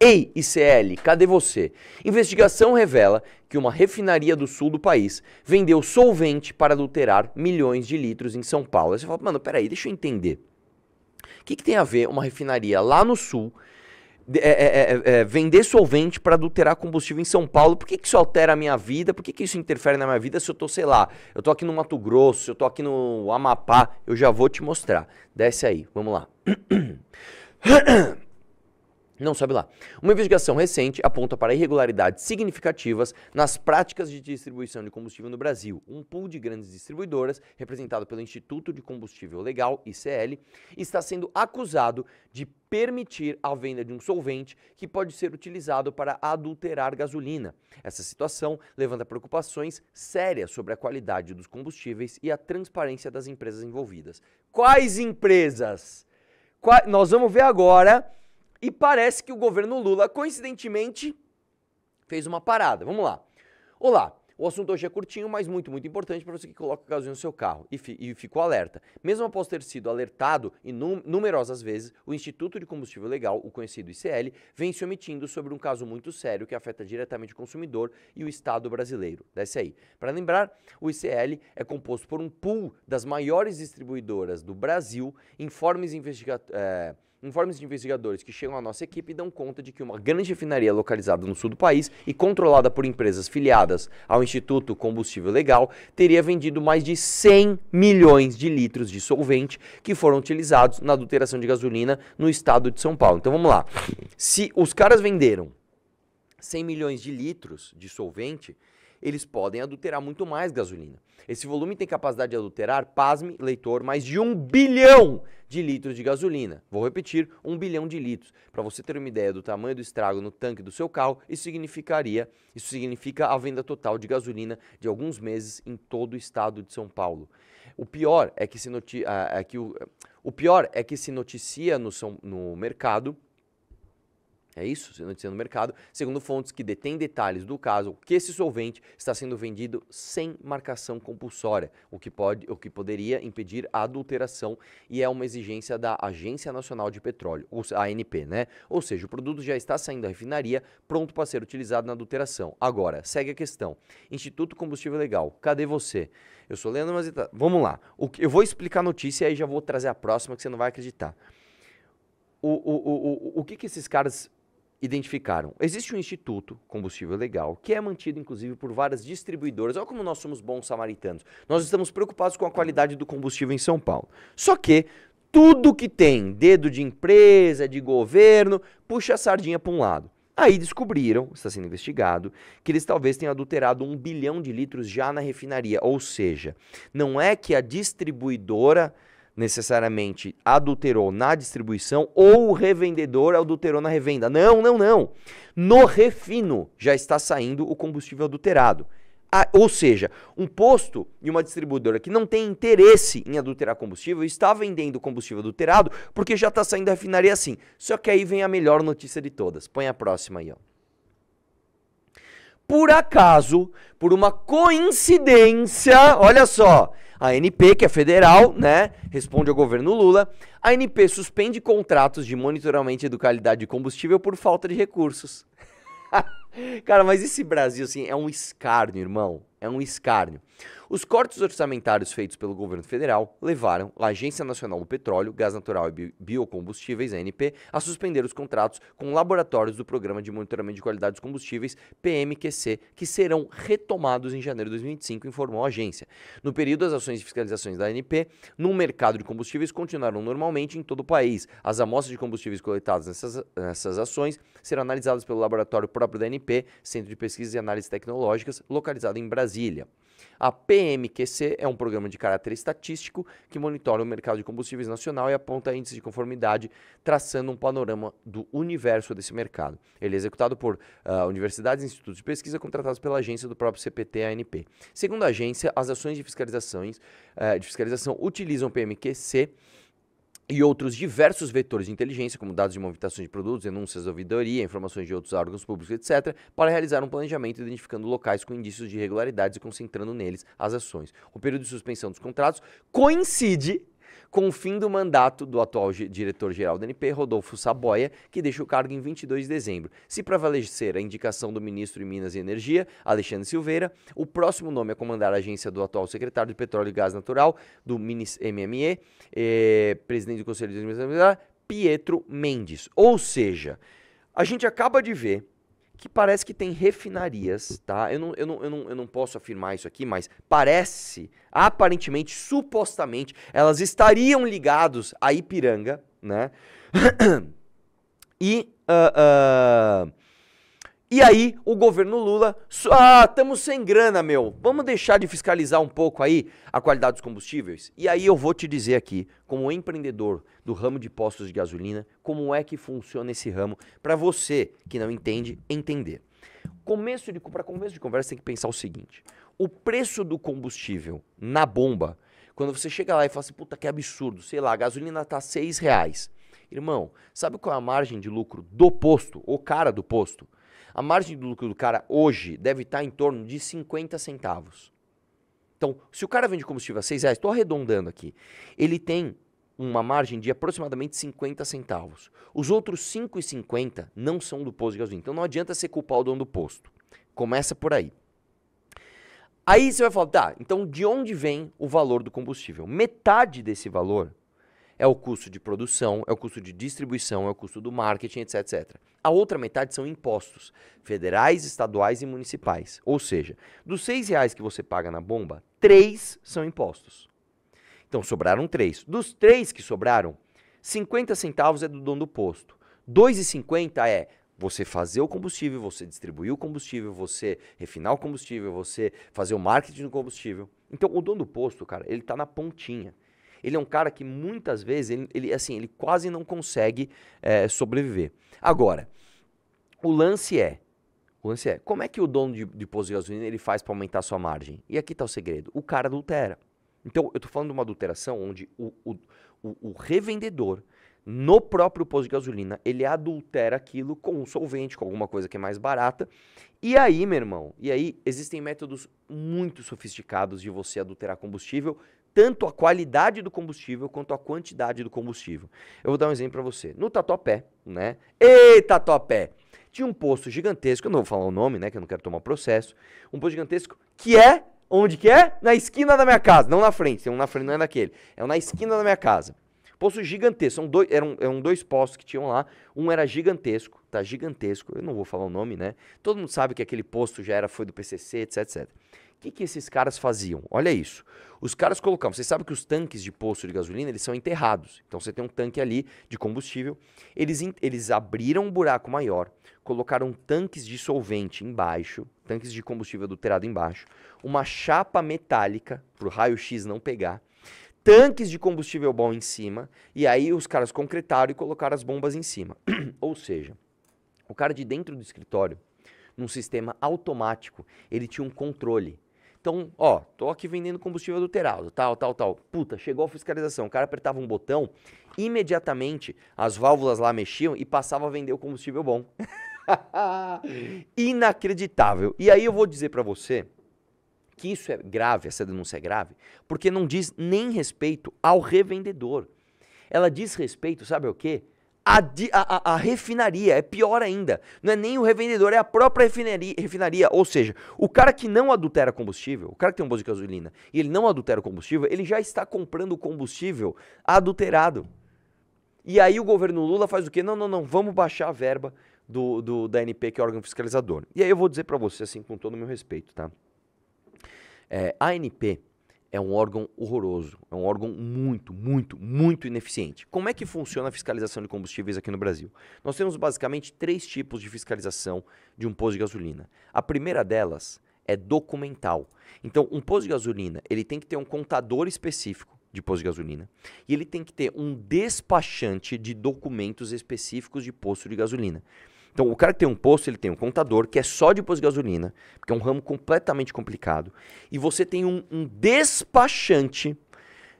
Ei, ICL, cadê você? Investigação revela que uma refinaria do sul do país vendeu solvente para adulterar milhões de litros em São Paulo. Aí você fala, mano, peraí, deixa eu entender. O que, que tem a ver uma refinaria lá no sul é é, é, é, é, vender solvente para adulterar combustível em São Paulo, por que, que isso altera a minha vida? Por que, que isso interfere na minha vida se eu tô, sei lá, eu tô aqui no Mato Grosso, se eu tô aqui no Amapá, eu já vou te mostrar. Desce aí, vamos lá. Não sobe lá. Uma investigação recente aponta para irregularidades significativas nas práticas de distribuição de combustível no Brasil. Um pool de grandes distribuidoras, representado pelo Instituto de Combustível Legal, ICL, está sendo acusado de permitir a venda de um solvente que pode ser utilizado para adulterar gasolina. Essa situação levanta preocupações sérias sobre a qualidade dos combustíveis e a transparência das empresas envolvidas. Quais empresas? Qua... Nós vamos ver agora e parece que o governo Lula, coincidentemente, fez uma parada. Vamos lá. Olá, o assunto hoje é curtinho, mas muito, muito importante para você que coloca gasolina no seu carro e, fi e ficou alerta. Mesmo após ter sido alertado e numerosas vezes, o Instituto de Combustível Legal, o conhecido ICL, vem se omitindo sobre um caso muito sério que afeta diretamente o consumidor e o Estado brasileiro. Desce aí. Para lembrar, o ICL é composto por um pool das maiores distribuidoras do Brasil, informes investigatórios. É eh, Informes de investigadores que chegam à nossa equipe dão conta de que uma grande refinaria localizada no sul do país e controlada por empresas filiadas ao Instituto Combustível Legal teria vendido mais de 100 milhões de litros de solvente que foram utilizados na adulteração de gasolina no estado de São Paulo. Então vamos lá. Se os caras venderam 100 milhões de litros de solvente, eles podem adulterar muito mais gasolina. Esse volume tem capacidade de adulterar, pasme, leitor, mais de um bilhão de litros de gasolina. Vou repetir, um bilhão de litros. Para você ter uma ideia do tamanho do estrago no tanque do seu carro, isso significaria, isso significa a venda total de gasolina de alguns meses em todo o estado de São Paulo. O pior é que se noti, ah, é que o, o pior é que se noticia no, no mercado é isso, sendo notícia no mercado, segundo fontes que detêm detalhes do caso, que esse solvente está sendo vendido sem marcação compulsória, o que, pode, o que poderia impedir a adulteração e é uma exigência da Agência Nacional de Petróleo, a ANP, né? Ou seja, o produto já está saindo da refinaria, pronto para ser utilizado na adulteração. Agora, segue a questão. Instituto Combustível Legal, cadê você? Eu sou Leandro Mazita. Vamos lá. O, eu vou explicar a notícia e aí já vou trazer a próxima que você não vai acreditar. O, o, o, o, o que, que esses caras identificaram. Existe um instituto combustível legal que é mantido inclusive por várias distribuidoras. Olha como nós somos bons samaritanos. Nós estamos preocupados com a qualidade do combustível em São Paulo. Só que tudo que tem dedo de empresa, de governo, puxa a sardinha para um lado. Aí descobriram, está sendo investigado, que eles talvez tenham adulterado um bilhão de litros já na refinaria. Ou seja, não é que a distribuidora necessariamente adulterou na distribuição ou o revendedor adulterou na revenda. Não, não, não. No refino já está saindo o combustível adulterado. Ah, ou seja, um posto e uma distribuidora que não tem interesse em adulterar combustível está vendendo combustível adulterado porque já está saindo da refinaria assim. Só que aí vem a melhor notícia de todas. Põe a próxima aí, ó por acaso, por uma coincidência, olha só, a ANP, que é federal, né, responde ao governo Lula, a ANP suspende contratos de monitoramento de qualidade de combustível por falta de recursos. Cara, mas esse Brasil, assim, é um escárnio, irmão, é um escárnio. Os cortes orçamentários feitos pelo governo federal levaram a Agência Nacional do Petróleo, Gás Natural e Biocombustíveis, ANP, a suspender os contratos com laboratórios do Programa de Monitoramento de Qualidade dos Combustíveis, PMQC, que serão retomados em janeiro de 2025, informou a agência. No período, as ações de fiscalizações da ANP no mercado de combustíveis continuaram normalmente em todo o país. As amostras de combustíveis coletadas nessas, nessas ações serão analisadas pelo laboratório próprio da ANP, Centro de Pesquisas e Análises Tecnológicas, localizado em Brasília. A PMQC é um programa de caráter estatístico que monitora o mercado de combustíveis nacional e aponta índices de conformidade, traçando um panorama do universo desse mercado. Ele é executado por uh, universidades e institutos de pesquisa contratados pela agência do próprio CPT-ANP. Segundo a agência, as ações de, fiscalizações, uh, de fiscalização utilizam o PMQC e outros diversos vetores de inteligência, como dados de movimentação de produtos, denúncias da ouvidoria, informações de outros órgãos públicos, etc., para realizar um planejamento identificando locais com indícios de irregularidades e concentrando neles as ações. O período de suspensão dos contratos coincide com o fim do mandato do atual diretor-geral da NP, Rodolfo Saboia, que deixa o cargo em 22 de dezembro. Se prevalecer a indicação do ministro de Minas e Energia, Alexandre Silveira, o próximo nome a comandar a agência do atual secretário de Petróleo e Gás Natural do Minis MME, eh, é, presidente do Conselho de Administração, Pietro Mendes. Ou seja, a gente acaba de ver que parece que tem refinarias, tá? Eu não, eu, não, eu, não, eu não posso afirmar isso aqui, mas parece, aparentemente, supostamente, elas estariam ligados a Ipiranga, né? e uh, uh, e aí, o governo Lula, ah, estamos sem grana, meu. Vamos deixar de fiscalizar um pouco aí a qualidade dos combustíveis? E aí eu vou te dizer aqui, como empreendedor do ramo de postos de gasolina, como é que funciona esse ramo para você que não entende entender. Começo de para começo de conversa tem que pensar o seguinte: o preço do combustível na bomba, quando você chega lá e fala assim, puta que absurdo, sei lá, a gasolina tá seis reais. Irmão, sabe qual é a margem de lucro do posto, o cara do posto? A margem do lucro do cara hoje deve estar tá em torno de 50 centavos. Então, se o cara vende combustível a 6 reais, estou arredondando aqui, ele tem uma margem de aproximadamente 50 centavos. Os outros 5,50 não são do posto de gasolina. Então não adianta você culpar o dono do posto. Começa por aí. Aí você vai falar, tá, então de onde vem o valor do combustível? Metade desse valor é o custo de produção, é o custo de distribuição, é o custo do marketing, etc, etc. A outra metade são impostos federais, estaduais e municipais. Ou seja, dos seis reais que você paga na bomba, três são impostos. Então sobraram três. Dos três que sobraram, 50 centavos é do dono do posto. 2,50 é você fazer o combustível, você distribuir o combustível, você refinar o combustível, você fazer o marketing do combustível. Então, o dono do posto, cara, ele está na pontinha. Ele é um cara que muitas vezes, ele, ele assim, ele quase não consegue é, sobreviver. Agora, o lance é, o lance é, como é que o dono de, de posto de gasolina ele faz para aumentar a sua margem? E aqui está o segredo, o cara adultera. Então, eu estou falando de uma adulteração onde o, o, o, o revendedor, no próprio posto de gasolina, ele adultera aquilo com um solvente, com alguma coisa que é mais barata. E aí, meu irmão, e aí existem métodos muito sofisticados de você adulterar combustível tanto a qualidade do combustível quanto a quantidade do combustível. Eu vou dar um exemplo para você. No Tatuapé, né? Ei, Tatuapé! Tinha um posto gigantesco, eu não vou falar o nome, né? Que eu não quero tomar processo. Um posto gigantesco que é onde que é? Na esquina da minha casa, não na frente. Tem um na frente, não é naquele. É na esquina da minha casa. Poço gigantesco. São dois, eram, eram dois postos que tinham lá. Um era gigantesco, tá? Gigantesco. Eu não vou falar o nome, né? Todo mundo sabe que aquele posto já era, foi do PCC, etc, etc. O que, que esses caras faziam? Olha isso. Os caras colocavam, Você sabe que os tanques de poço de gasolina, eles são enterrados. Então você tem um tanque ali de combustível. Eles, eles abriram um buraco maior, colocaram tanques de solvente embaixo, tanques de combustível adulterado embaixo, uma chapa metálica para o raio-x não pegar, tanques de combustível bom em cima, e aí os caras concretaram e colocaram as bombas em cima. Ou seja, o cara de dentro do escritório, num sistema automático, ele tinha um controle então, ó, tô aqui vendendo combustível adulterado, tal, tal, tal. Puta, chegou a fiscalização, o cara apertava um botão, imediatamente as válvulas lá mexiam e passava a vender o combustível bom. Inacreditável. E aí eu vou dizer para você que isso é grave, essa denúncia é grave, porque não diz nem respeito ao revendedor. Ela diz respeito, sabe o quê? a, a, a, refinaria. É pior ainda. Não é nem o revendedor, é a própria refinaria, refinaria. Ou seja, o cara que não adultera combustível, o cara que tem um bolso de gasolina e ele não adultera o combustível, ele já está comprando combustível adulterado. E aí o governo Lula faz o quê? Não, não, não, vamos baixar a verba do, do da NP, que é órgão fiscalizador. E aí eu vou dizer para você, assim, com todo o meu respeito, tá? É, a ANP, é um órgão horroroso, é um órgão muito, muito, muito ineficiente. Como é que funciona a fiscalização de combustíveis aqui no Brasil? Nós temos basicamente três tipos de fiscalização de um posto de gasolina. A primeira delas é documental. Então, um posto de gasolina, ele tem que ter um contador específico de posto de gasolina e ele tem que ter um despachante de documentos específicos de posto de gasolina. Então, o cara que tem um posto, ele tem um contador, que é só de posto de gasolina, porque é um ramo completamente complicado. E você tem um, um despachante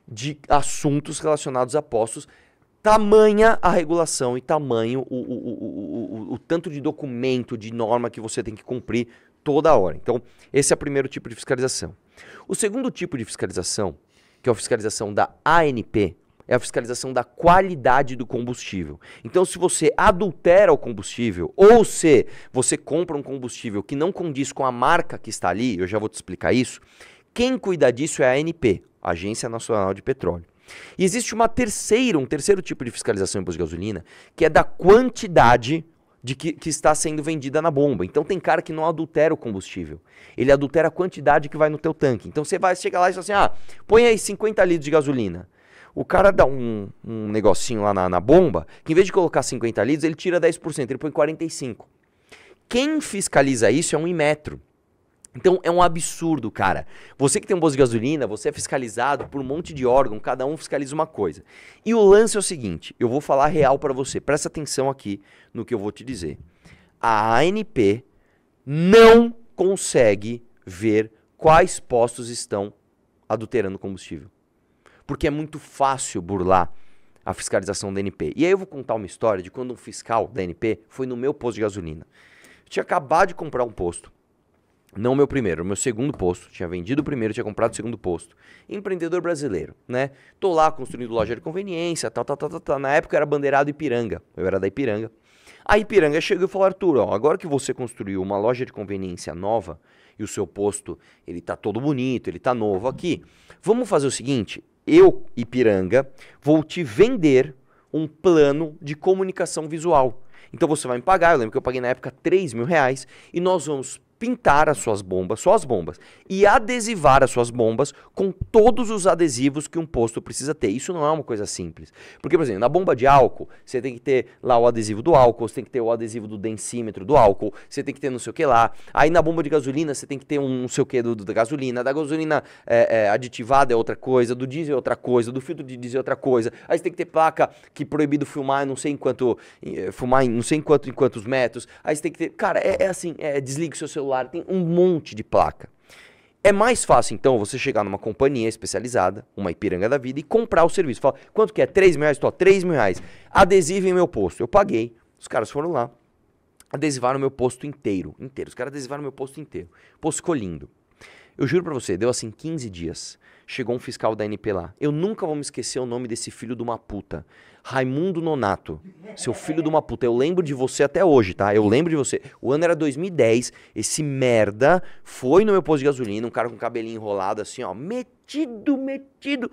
de assuntos relacionados a postos, tamanha a regulação e tamanho o, o, o, o, tanto de documento, de norma que você tem que cumprir toda hora. Então, esse é o primeiro tipo de fiscalização. O segundo tipo de fiscalização, que é a fiscalização da ANP, é a fiscalização da qualidade do combustível. Então, se você adultera o combustível ou se você compra um combustível que não condiz com a marca que está ali, eu já vou te explicar isso, quem cuida disso é a ANP, Agência Nacional de Petróleo. E existe uma terceira, um terceiro tipo de fiscalização em de gasolina, que é da quantidade de que, que, está sendo vendida na bomba. Então tem cara que não adultera o combustível. Ele adultera a quantidade que vai no teu tanque. Então você vai chegar lá e fala assim: "Ah, põe aí 50 litros de gasolina". O cara dá um, um negocinho lá na, na bomba, que em vez de colocar 50 litros, ele tira 10%, ele põe 45%. Quem fiscaliza isso é um imetro. Então é um absurdo, cara. Você que tem um posto de gasolina, você é fiscalizado por um monte de órgão, cada um fiscaliza uma coisa. E o lance é o seguinte, eu vou falar real para você. Presta atenção aqui no que eu vou te dizer. A ANP não consegue ver quais postos estão adulterando combustível porque é muito fácil burlar a fiscalização da NP. E aí eu vou contar uma história de quando um fiscal da NP foi no meu posto de gasolina. Eu tinha acabado de comprar um posto. Não o meu primeiro, o meu segundo posto. Tinha vendido o primeiro, tinha comprado o segundo posto. Empreendedor brasileiro, né? Tô lá construindo loja de conveniência, tal, tal, tal, tal. tal. Na época era bandeirado Ipiranga. Eu era da Ipiranga. A Ipiranga chegou e falou: Arthur, ó, agora que você construiu uma loja de conveniência nova e o seu posto ele tá todo bonito, ele tá novo aqui, vamos fazer o seguinte: eu, Ipiranga, vou te vender um plano de comunicação visual. Então você vai me pagar, eu lembro que eu paguei na época 3 mil reais, e nós vamos pintar as suas bombas, só as bombas, e adesivar as suas bombas com todos os adesivos que um posto precisa ter. Isso não é uma coisa simples. Porque, por exemplo, na bomba de álcool, você tem que ter lá o adesivo do álcool, você tem que ter o adesivo do densímetro do álcool, você tem que ter não sei o que lá. Aí na bomba de gasolina, você tem que ter um não sei o que do, do da gasolina. Da gasolina é, é, aditivada é outra coisa, do diesel é outra coisa, do filtro de diesel é outra coisa. Aí você tem que ter placa que é proibido fumar, não sei em quanto, eh, fumar em não sei em, quanto, em quantos metros. Aí você tem que ter... Cara, é, é assim, é, desligue seu celular celular, tem um monte de placa. É mais fácil, então, você chegar numa companhia especializada, uma Ipiranga da vida, e comprar o serviço. Fala, quanto que é? 3 mil reais? Tô, 3 mil reais. Adesivo em meu posto. Eu paguei. Os caras foram lá, adesivaram meu posto inteiro. Inteiro. Os caras adesivaram meu posto inteiro. Posto ficou lindo. Eu juro para você, deu assim 15 dias. Chegou um fiscal da NP lá. Eu nunca vou me esquecer o nome desse filho de uma puta. Raimundo Nonato. Seu filho de uma puta. Eu lembro de você até hoje, tá? Eu lembro de você. O ano era 2010. Esse merda foi no meu posto de gasolina, um cara com cabelinho enrolado assim, ó. Metido, metido.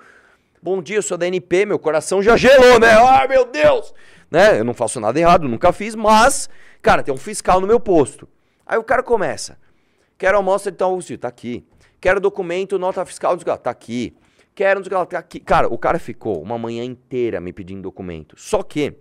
Bom dia, eu sou da NP. Meu coração já gelou, né? Ai, ah, meu Deus! Né? Eu não faço nada errado, nunca fiz, mas, cara, tem um fiscal no meu posto. Aí o cara começa. Quero almoço de então, tal. Tá aqui. Quero documento, nota fiscal, não tá aqui. Quero, não tá aqui. Cara, o cara ficou uma manhã inteira me pedindo documento. Só que,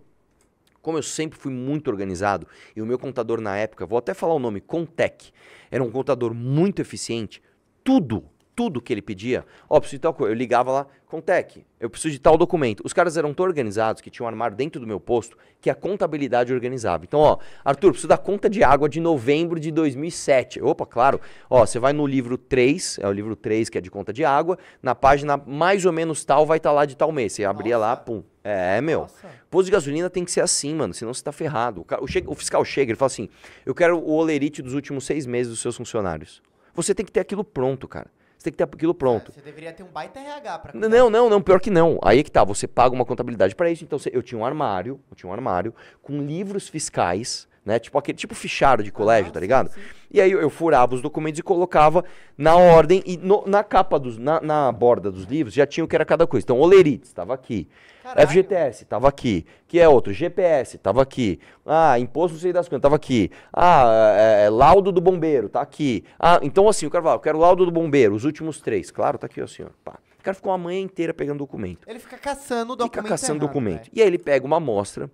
como eu sempre fui muito organizado, e o meu contador na época, vou até falar o nome, Contec, era um contador muito eficiente, tudo tudo que ele pedia. Ó, oh, preciso de tal coisa. Eu ligava lá, com Tech. eu preciso de tal documento. Os caras eram tão organizados que tinham um armário dentro do meu posto que a contabilidade organizava. Então, ó, Arthur, preciso da conta de água de novembro de 2007. Opa, claro. Ó, você vai no livro 3, é o livro 3 que é de conta de água, na página mais ou menos tal vai estar tá lá de tal mês. Você abria Nossa. lá, pum. É, meu. Nossa. Posto de gasolina tem que ser assim, mano, senão você tá ferrado. O, cara, o, chega, o fiscal chega, e fala assim, eu quero o olerite dos últimos seis meses dos seus funcionários. Você tem que ter aquilo pronto, cara tem que ter aquilo pronto. você deveria ter um baita RH pra Não, não, não, pior que não. Aí é que tá, você paga uma contabilidade para isso. Então, eu tinha um armário, eu tinha um armário com livros fiscais né? Tipo aquele tipo fichário de colégio, tá ligado? Sim, sim. E aí eu, furava os documentos e colocava na ordem e no, na capa dos na, na, borda dos livros já tinha o que era cada coisa. Então, Olerites estava aqui. Caralho. FGTS estava aqui. Que é outro, GPS estava aqui. Ah, imposto não sei das coisas, estava aqui. Ah, é, é, laudo do bombeiro, tá aqui. Ah, então assim, o cara fala, ah, eu quero laudo do bombeiro, os últimos três. Claro, tá aqui, ó, senhor. Assim, pá. O cara ficou a manhã inteira pegando documento. Ele fica caçando o documento. Fica caçando errado, documento. Véio. Né? E aí ele pega uma amostra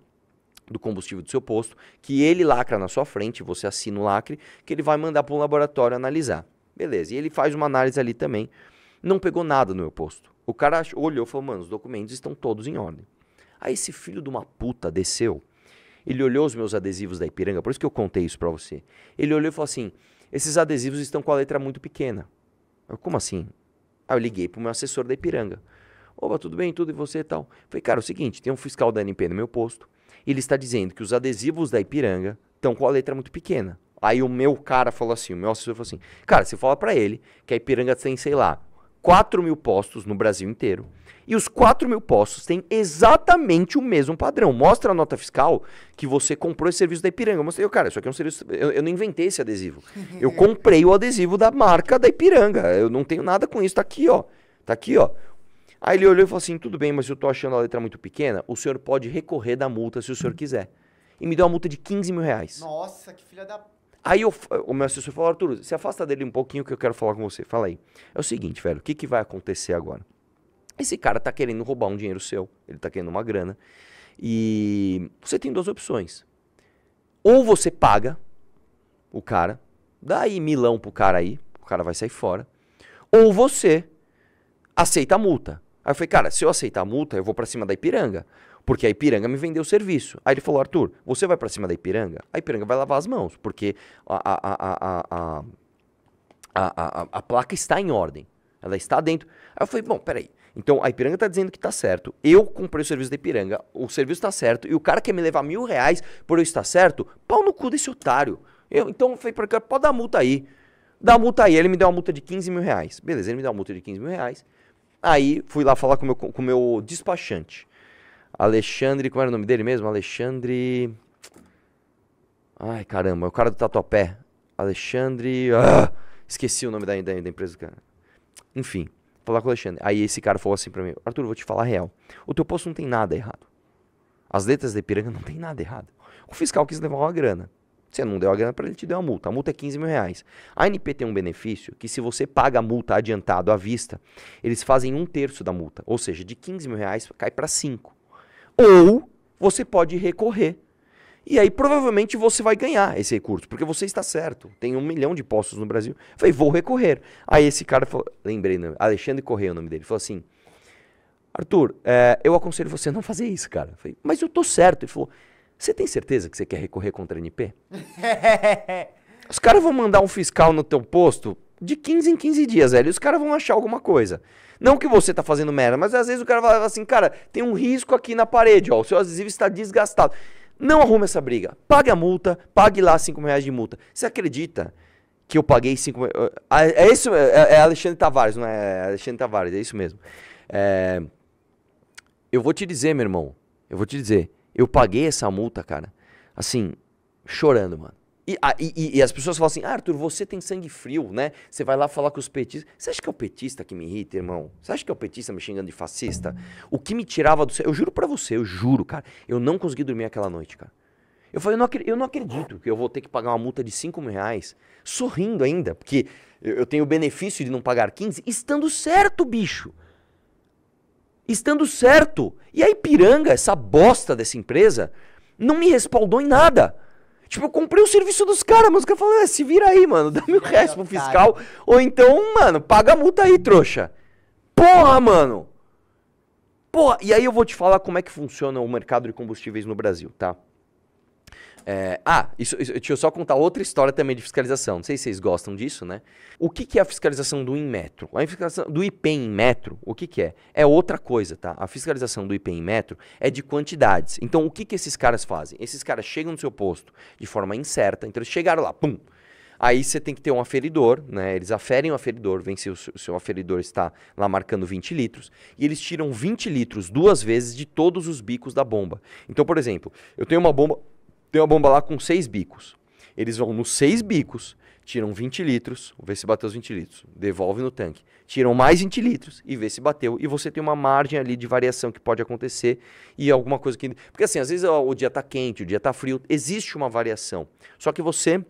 do combustível do seu posto, que ele lacra na sua frente, você assina o lacre, que ele vai mandar para um laboratório analisar. Beleza, e ele faz uma análise ali também. Não pegou nada no meu posto. O cara olhou e falou, mano, os documentos estão todos em ordem. Aí esse filho de uma puta desceu, ele olhou os meus adesivos da Ipiranga, por isso que eu contei isso para você. Ele olhou e falou assim, esses adesivos estão com a letra muito pequena. Eu, como assim? Aí eu liguei pro meu assessor da Ipiranga. Oba, tudo bem, tudo e você e tal. falei, cara, é o seguinte, tem um fiscal da NP no meu posto, ele está dizendo que os adesivos da Ipiranga estão com a letra muito pequena. Aí o meu cara falou assim, o meu assessor falou assim, cara, você fala para ele que a Ipiranga tem, sei lá, 4 mil postos no Brasil inteiro. E os 4 mil postos têm exatamente o mesmo padrão. Mostra a nota fiscal que você comprou esse serviço da Ipiranga. Eu mostrei, cara, isso aqui é um serviço. Eu, eu não inventei esse adesivo. Eu comprei o adesivo da marca da Ipiranga. Eu não tenho nada com isso. Tá aqui, ó. Tá aqui, ó. Aí ele olhou e falou assim: tudo bem, mas eu tô achando a letra muito pequena, o senhor pode recorrer da multa se o senhor quiser. E me deu uma multa de 15 mil reais. Nossa, que filha da. Aí eu, o meu assessor falou: Arthur, se afasta dele um pouquinho que eu quero falar com você. Fala aí. É o seguinte, velho, o que, que vai acontecer agora? Esse cara tá querendo roubar um dinheiro seu, ele tá querendo uma grana. E você tem duas opções. Ou você paga o cara, dá aí milão pro cara aí, o cara vai sair fora. Ou você aceita a multa. Aí eu falei, cara, se eu aceitar a multa, eu vou para cima da Ipiranga. Porque a Ipiranga me vendeu o serviço. Aí ele falou, Arthur, você vai para cima da Ipiranga? A Ipiranga vai lavar as mãos, porque a, a, a, a, placa está em ordem. Ela está dentro. Aí eu falei, bom, peraí. Então a Ipiranga está dizendo que está certo. Eu comprei o serviço da Ipiranga, o serviço está certo, e o cara quer me levar mil reais por eu estar certo? Pau no cu desse otário. Eu, então eu falei para cara, pode dar multa aí. Dá multa aí. Ele me deu uma multa de 15 mil reais. Beleza, ele me deu uma multa de 15 mil reais. Aí fui lá falar com meu, o com meu despachante. Alexandre, como era o nome dele mesmo? Alexandre. Ai, caramba, é o cara do Tatuapé. Alexandre. Ah, esqueci o nome da, da, da empresa do cara. Enfim, falar com o Alexandre. Aí esse cara falou assim pra mim: Arthur, vou te falar a real. O teu posto não tem nada errado. As letras de piranga não tem nada errado. O fiscal quis levar uma grana. Você não deu a grana para ele, te deu a multa. A multa é 15 mil reais. A ANP tem um benefício que se você paga a multa adiantado à vista, eles fazem um terço da multa. Ou seja, de 15 mil reais cai para 5. Ou você pode recorrer. E aí provavelmente você vai ganhar esse recurso, porque você está certo. Tem um milhão de postos no Brasil. Eu falei, vou recorrer. Aí esse cara falou, lembrei, né? Alexandre Correia é o nome dele, falou assim, Arthur, é, eu aconselho você a não fazer isso, cara. Eu falei, mas eu tô certo. Ele falou, você tem certeza que você quer recorrer contra a NP? Os caras vão mandar um fiscal no teu posto de 15 em 15 dias, velho. E os caras vão achar alguma coisa. Não que você tá fazendo merda, mas às vezes o cara falar assim, cara, tem um risco aqui na parede, ó. O seu adesivo está desgastado. Não arruma essa briga. Pague a multa, pague lá 5 reais de multa. Você acredita que eu paguei 5 cinco... Ah, é, é isso, é, é, Alexandre Tavares, não é? é Alexandre Tavares, é isso mesmo. É... Eu vou te dizer, meu irmão. Eu vou te dizer. Eu paguei essa multa, cara, assim, chorando, mano. E, ah, e, e, as pessoas falam assim, ah, Arthur, você tem sangue frio, né? Você vai lá falar com os petistas. Você acha que é o petista que me irrita, irmão? Você acha que é o petista me xingando de fascista? O que me tirava do... céu? Eu juro para você, eu juro, cara. Eu não consegui dormir aquela noite, cara. Eu falei, eu não, eu não acredito que eu vou ter que pagar uma multa de 5 mil reais, sorrindo ainda, porque eu tenho o benefício de não pagar 15, estando certo, bicho estando certo. E a Ipiranga, essa bosta dessa empresa, não me respaldou em nada. Tipo, eu comprei o serviço dos caras, mas o cara falou, é, se vira aí, mano, dá mil reais pro fiscal. Ou então, mano, paga a multa aí, trouxa. Porra, mano! Porra, e aí eu vou te falar como é que funciona o mercado de combustíveis no Brasil, tá? É, ah, isso, isso, deixa eu só contar outra história também de fiscalização. Não sei se vocês gostam disso, né? O que, que é a fiscalização do Inmetro? A fiscalização do IPEM em metro, o que, que é? É outra coisa, tá? A fiscalização do IPEM em metro é de quantidades. Então, o que, que esses caras fazem? Esses caras chegam no seu posto de forma incerta. Então, eles chegaram lá, pum, Aí você tem que ter um aferidor, né? Eles aferem o aferidor, vem se o seu aferidor está lá marcando 20 litros, e eles tiram 20 litros duas vezes de todos os bicos da bomba. Então, por exemplo, eu tenho uma bomba tem uma bomba lá com seis bicos. Eles vão nos seis bicos, tiram 20 litros, vê se bateu os 20 litros, devolve no tanque. Tiram mais 20 litros e vê se bateu. E você tem uma margem ali de variação que pode acontecer e alguma coisa que. Porque assim, às vezes ó, o dia está quente, o dia está frio, existe uma variação. Só que você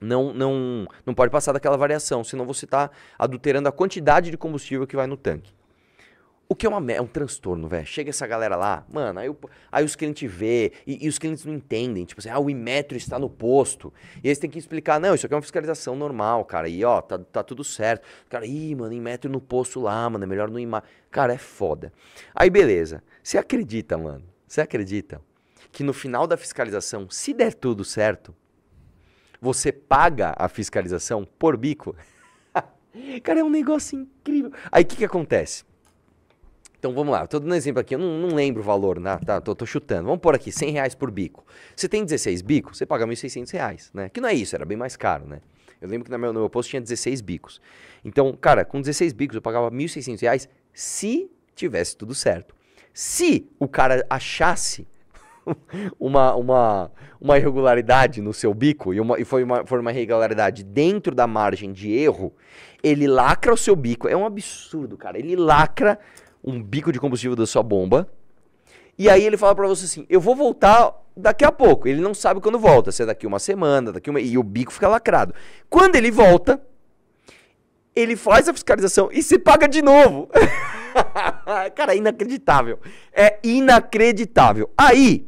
não, não, não pode passar daquela variação, senão você está adulterando a quantidade de combustível que vai no tanque. O que é, uma, é um transtorno, velho. Chega essa galera lá, mano, aí, eu, aí os clientes vê e, e, os clientes não entendem. Tipo assim, ah, o Imetro está no posto. E eles têm que explicar, não, isso aqui é uma fiscalização normal, cara. E ó, tá, tá tudo certo. Cara, ih, mano, Imetro no posto lá, mano, é melhor não ir mais. Cara, é foda. Aí beleza. Você acredita, mano? Você acredita que no final da fiscalização, se der tudo certo, você paga a fiscalização por bico? cara, é um negócio incrível. Aí o que, que acontece? Então vamos lá, estou dando um exemplo aqui, eu não, não lembro o valor, né? tá, tô, tô, chutando. Vamos pôr aqui, 100 reais por bico. Você tem 16 bicos, você paga 1.600 reais, né? Que não é isso, era bem mais caro, né? Eu lembro que no meu, no meu posto tinha 16 bicos. Então, cara, com 16 bicos eu pagava 1.600 reais se tivesse tudo certo. Se o cara achasse uma, uma, uma irregularidade no seu bico e, uma, e foi, uma, foi uma irregularidade dentro da margem de erro, ele lacra o seu bico. É um absurdo, cara. Ele lacra um bico de combustível da sua bomba. E aí ele fala para você assim: eu vou voltar daqui a pouco. Ele não sabe quando volta, se é daqui uma semana, daqui uma. E o bico fica lacrado. Quando ele volta, ele faz a fiscalização e se paga de novo. Cara, é inacreditável. É inacreditável. Aí,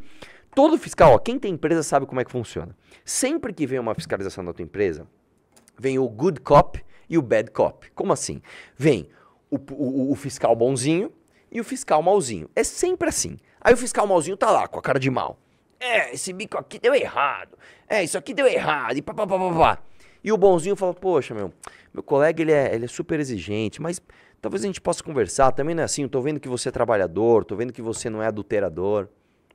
todo fiscal, ó, quem tem empresa sabe como é que funciona. Sempre que vem uma fiscalização da tua empresa, vem o good cop e o bad cop. Como assim? Vem o, o, o fiscal bonzinho e o fiscal malzinho. É sempre assim. Aí o fiscal malzinho tá lá com a cara de mal. É, esse bico aqui deu errado. É, isso aqui deu errado. E papapá. E o bonzinho fala: Poxa, meu, meu colega ele é, ele é super exigente, mas talvez a gente possa conversar. Também não é assim. Eu tô vendo que você é trabalhador, tô vendo que você não é adulterador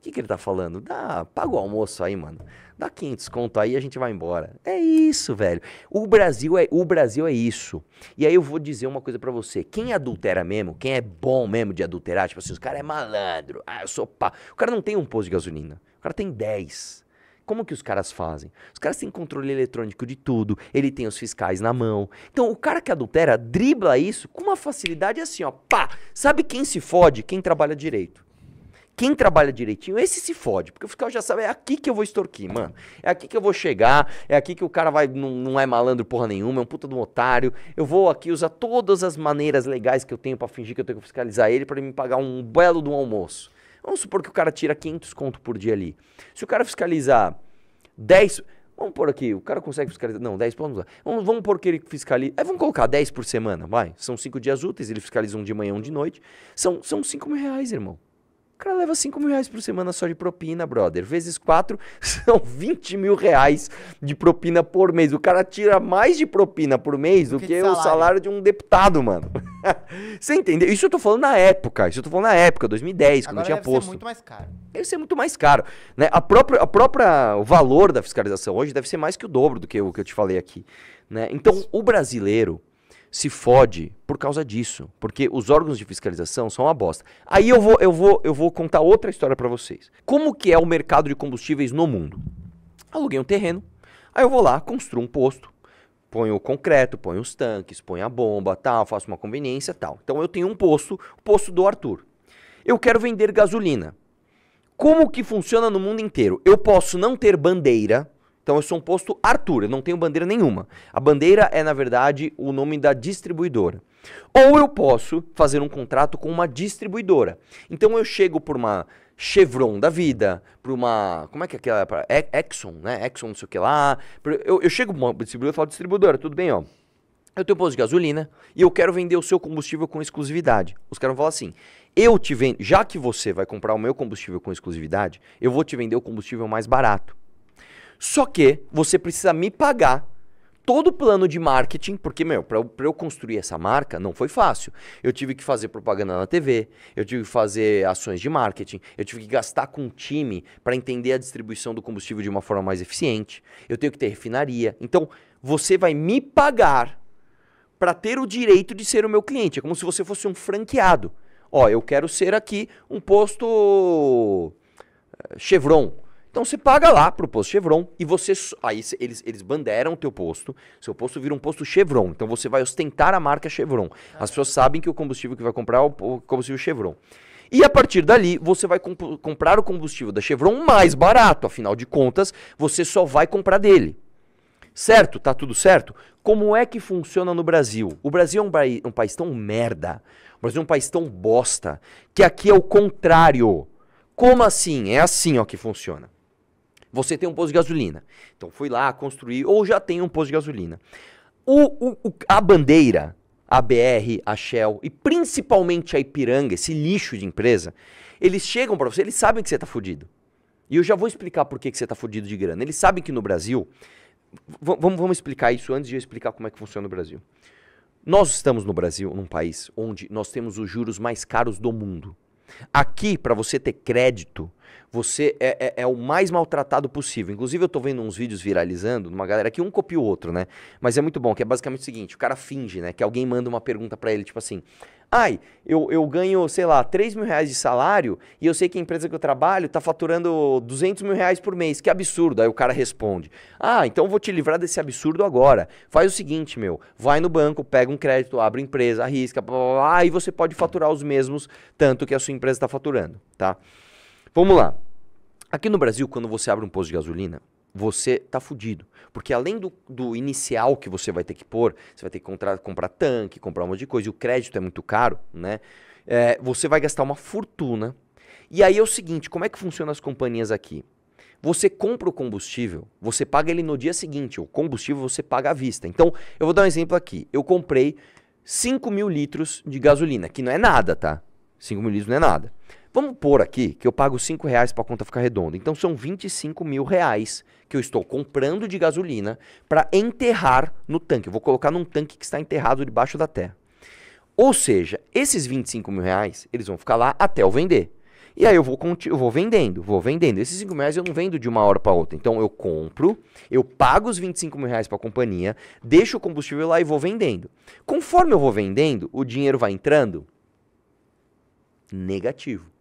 que, que ele tá falando? Dá, paga o almoço aí, mano. Dá 500 conto aí, e a gente vai embora. É isso, velho. O Brasil é, o Brasil é isso. E aí eu vou dizer uma coisa para você. Quem adultera mesmo, quem é bom mesmo de adulterar, tipo assim, os cara é malandro. Ah, eu sou pá. O cara não tem um posto de gasolina. O cara tem 10. Como que os caras fazem? Os caras têm controle eletrônico de tudo, ele tem os fiscais na mão. Então, o cara que adultera dribla isso com uma facilidade assim, ó, pá. Sabe quem se fode? Quem trabalha direito. Quem trabalha direitinho, esse se fode, porque o fiscal já sabe, é aqui que eu vou extorquir, mano. É aqui que eu vou chegar, é aqui que o cara vai, não, não é malandro porra nenhuma, é um puta de um otário. Eu vou aqui usar todas as maneiras legais que eu tenho para fingir que eu tenho que fiscalizar ele para me pagar um belo de um almoço. Vamos supor que o cara tira 500 conto por dia ali. Se o cara fiscalizar 10, Vamos por aqui, o cara consegue fiscalizar. Não, 10 vamos lá. Vamos, vamos por que ele fiscaliza. É, vamos colocar 10 por semana, vai. São 5 dias úteis, ele fiscaliza um de manhã, um de noite. São, são 5 mil reais, irmão. O cara leva 5 mil reais por semana só de propina, brother. Vezes 4 são 20 mil reais de propina por mês. O cara tira mais de propina por mês do que, que salário. o salário de um deputado, mano. Você entendeu? Isso eu tô falando na época. Isso eu tô falando na época, 2010, quando Agora tinha deve posto. Deve ser muito mais caro. Deve ser muito mais caro. Né? A própria, a própria, o valor da fiscalização hoje deve ser mais que o dobro do que o que eu te falei aqui. Né? Então, Isso. o brasileiro se fode por causa disso, porque os órgãos de fiscalização são uma bosta. Aí eu vou, eu vou, eu vou contar outra história para vocês. Como que é o mercado de combustíveis no mundo? Aluguei um terreno, aí eu vou lá, construo um posto, ponho o concreto, ponho os tanques, ponho a bomba, tal, faço uma conveniência, tal. Então eu tenho um posto, o posto do Arthur. Eu quero vender gasolina. Como que funciona no mundo inteiro? Eu posso não ter bandeira, então eu sou um posto Arthur, eu não tenho bandeira nenhuma. A bandeira é, na verdade, o nome da distribuidora. Ou eu posso fazer um contrato com uma distribuidora. Então eu chego por uma Chevron da vida, por uma. Como é que é aquela? Exxon, né? Exxon, não sei o que lá. Eu, eu chego para uma distribuidora e falo, distribuidora, tudo bem, ó. Eu tenho um posto de gasolina e eu quero vender o seu combustível com exclusividade. Os caras falam assim: eu te vendo, já que você vai comprar o meu combustível com exclusividade, eu vou te vender o combustível mais barato. Só que você precisa me pagar todo o plano de marketing, porque, meu, para eu, construir essa marca não foi fácil. Eu tive que fazer propaganda na TV, eu tive que fazer ações de marketing, eu tive que gastar com um time para entender a distribuição do combustível de uma forma mais eficiente, eu tenho que ter refinaria. Então, você vai me pagar para ter o direito de ser o meu cliente. É como se você fosse um franqueado. Ó, eu quero ser aqui um posto eh, Chevron. Então você paga lá pro posto Chevron e você. Aí eles, eles banderam o teu posto, seu posto vira um posto Chevron. Então você vai ostentar a marca Chevron. Ah. As pessoas sabem que o combustível que vai comprar é o combustível Chevron. E a partir dali, você vai comp comprar o combustível da Chevron mais barato, afinal de contas, você só vai comprar dele. Certo? Tá tudo certo? Como é que funciona no Brasil? O Brasil é um, um país tão merda, o Brasil é um país tão bosta, que aqui é o contrário. Como assim? É assim ó, que funciona. Você tem um posto de gasolina. Então fui lá construir, ou já tem um posto de gasolina. O, o, o, a bandeira, a BR, a Shell e principalmente a Ipiranga, esse lixo de empresa, eles chegam para você, eles sabem que você tá fudido. E eu já vou explicar por que, que você tá fudido de grana. Eles sabem que no Brasil. Vamos, explicar isso antes de eu explicar como é que funciona o Brasil. Nós estamos no Brasil, num país onde nós temos os juros mais caros do mundo. Aqui, para você ter crédito, você é, é, é o mais maltratado possível. Inclusive, eu estou vendo uns vídeos viralizando, uma galera que um copia o outro, né? Mas é muito bom, que é basicamente o seguinte: o cara finge, né? Que alguém manda uma pergunta para ele, tipo assim. Ai, eu, eu ganho, sei lá, 3 mil reais de salário e eu sei que a empresa que eu trabalho está faturando 200 mil reais por mês. Que absurdo. Aí o cara responde: Ah, então vou te livrar desse absurdo agora. Faz o seguinte, meu. Vai no banco, pega um crédito, abre empresa, arrisca, blá, blá, blá, aí você pode faturar os mesmos tanto que a sua empresa está faturando, tá? Vamos lá. Aqui no Brasil, quando você abre um posto de gasolina, você tá fudido. Porque além do, do inicial que você vai ter que pôr, você vai ter que comprar, comprar tanque, comprar um monte de coisa, e o crédito é muito caro, né? É, você vai gastar uma fortuna. E aí é o seguinte: como é que funcionam as companhias aqui? Você compra o combustível, você paga ele no dia seguinte. O combustível você paga à vista. Então, eu vou dar um exemplo aqui. Eu comprei 5 mil litros de gasolina, que não é nada, tá? 5 mil litros não é nada. Vamos pôr aqui que eu pago 5 reais para a conta ficar redonda. Então são 25 mil reais que eu estou comprando de gasolina para enterrar no tanque. Eu vou colocar num tanque que está enterrado debaixo da terra. Ou seja, esses 25 mil reais, eles vão ficar lá até eu vender. E aí eu vou, eu vou vendendo, vou vendendo. Esses 5 mil reais eu não vendo de uma hora para outra. Então eu compro, eu pago os 25 mil reais para a companhia, deixo o combustível lá e vou vendendo. Conforme eu vou vendendo, o dinheiro vai entrando negativo.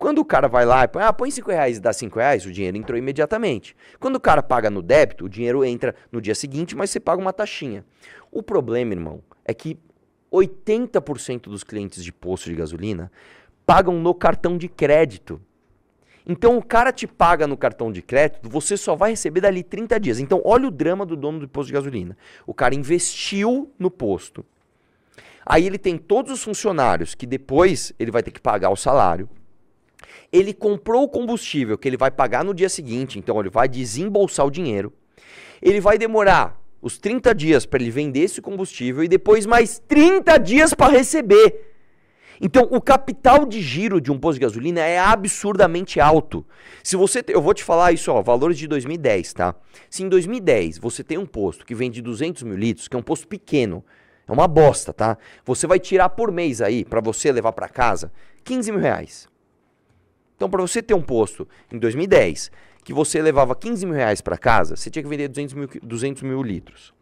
Quando o cara vai lá e põe, ah, põe 5 reais e dá 5 reais, o dinheiro entrou imediatamente. Quando o cara paga no débito, o dinheiro entra no dia seguinte, mas você paga uma taxinha. O problema, irmão, é que 80% dos clientes de posto de gasolina pagam no cartão de crédito. Então o cara te paga no cartão de crédito, você só vai receber dali 30 dias. Então olha o drama do dono do posto de gasolina. O cara investiu no posto. Aí ele tem todos os funcionários que depois ele vai ter que pagar o salário. Ele comprou o combustível que ele vai pagar no dia seguinte, então ele vai desembolsar o dinheiro. Ele vai demorar os 30 dias para ele vender esse combustível e depois mais 30 dias para receber. Então, o capital de giro de um posto de gasolina é absurdamente alto. Se você, te, eu vou te falar isso, ó, valores de 2010, tá? Se em 2010 você tem um posto que vende 200 mil litros, que é um posto pequeno, é uma bosta, tá? Você vai tirar por mês aí para você levar para casa 15 mil reais. Então, para você ter um posto em 2010 que você levava 15 mil reais para casa, você tinha que vender 200 mil, 200 mil litros.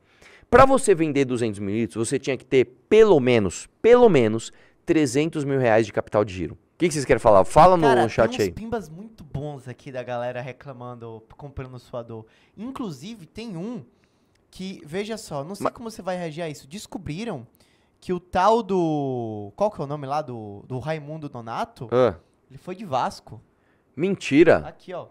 Para você vender 200 mil litros, você tinha que ter pelo menos, pelo menos 300 mil reais de capital de giro. O que, que, vocês querem falar? Fala no Cara, chat tem uns aí. pimbas muito bons aqui da galera reclamando, comprando suador. Inclusive, tem um que, veja só, não sei Mas... como você vai reagir a isso. Descobriram que o tal do. Qual que é o nome lá? Do, do Raimundo Donato. Ah ele foi de Vasco. Mentira! Aqui, ó.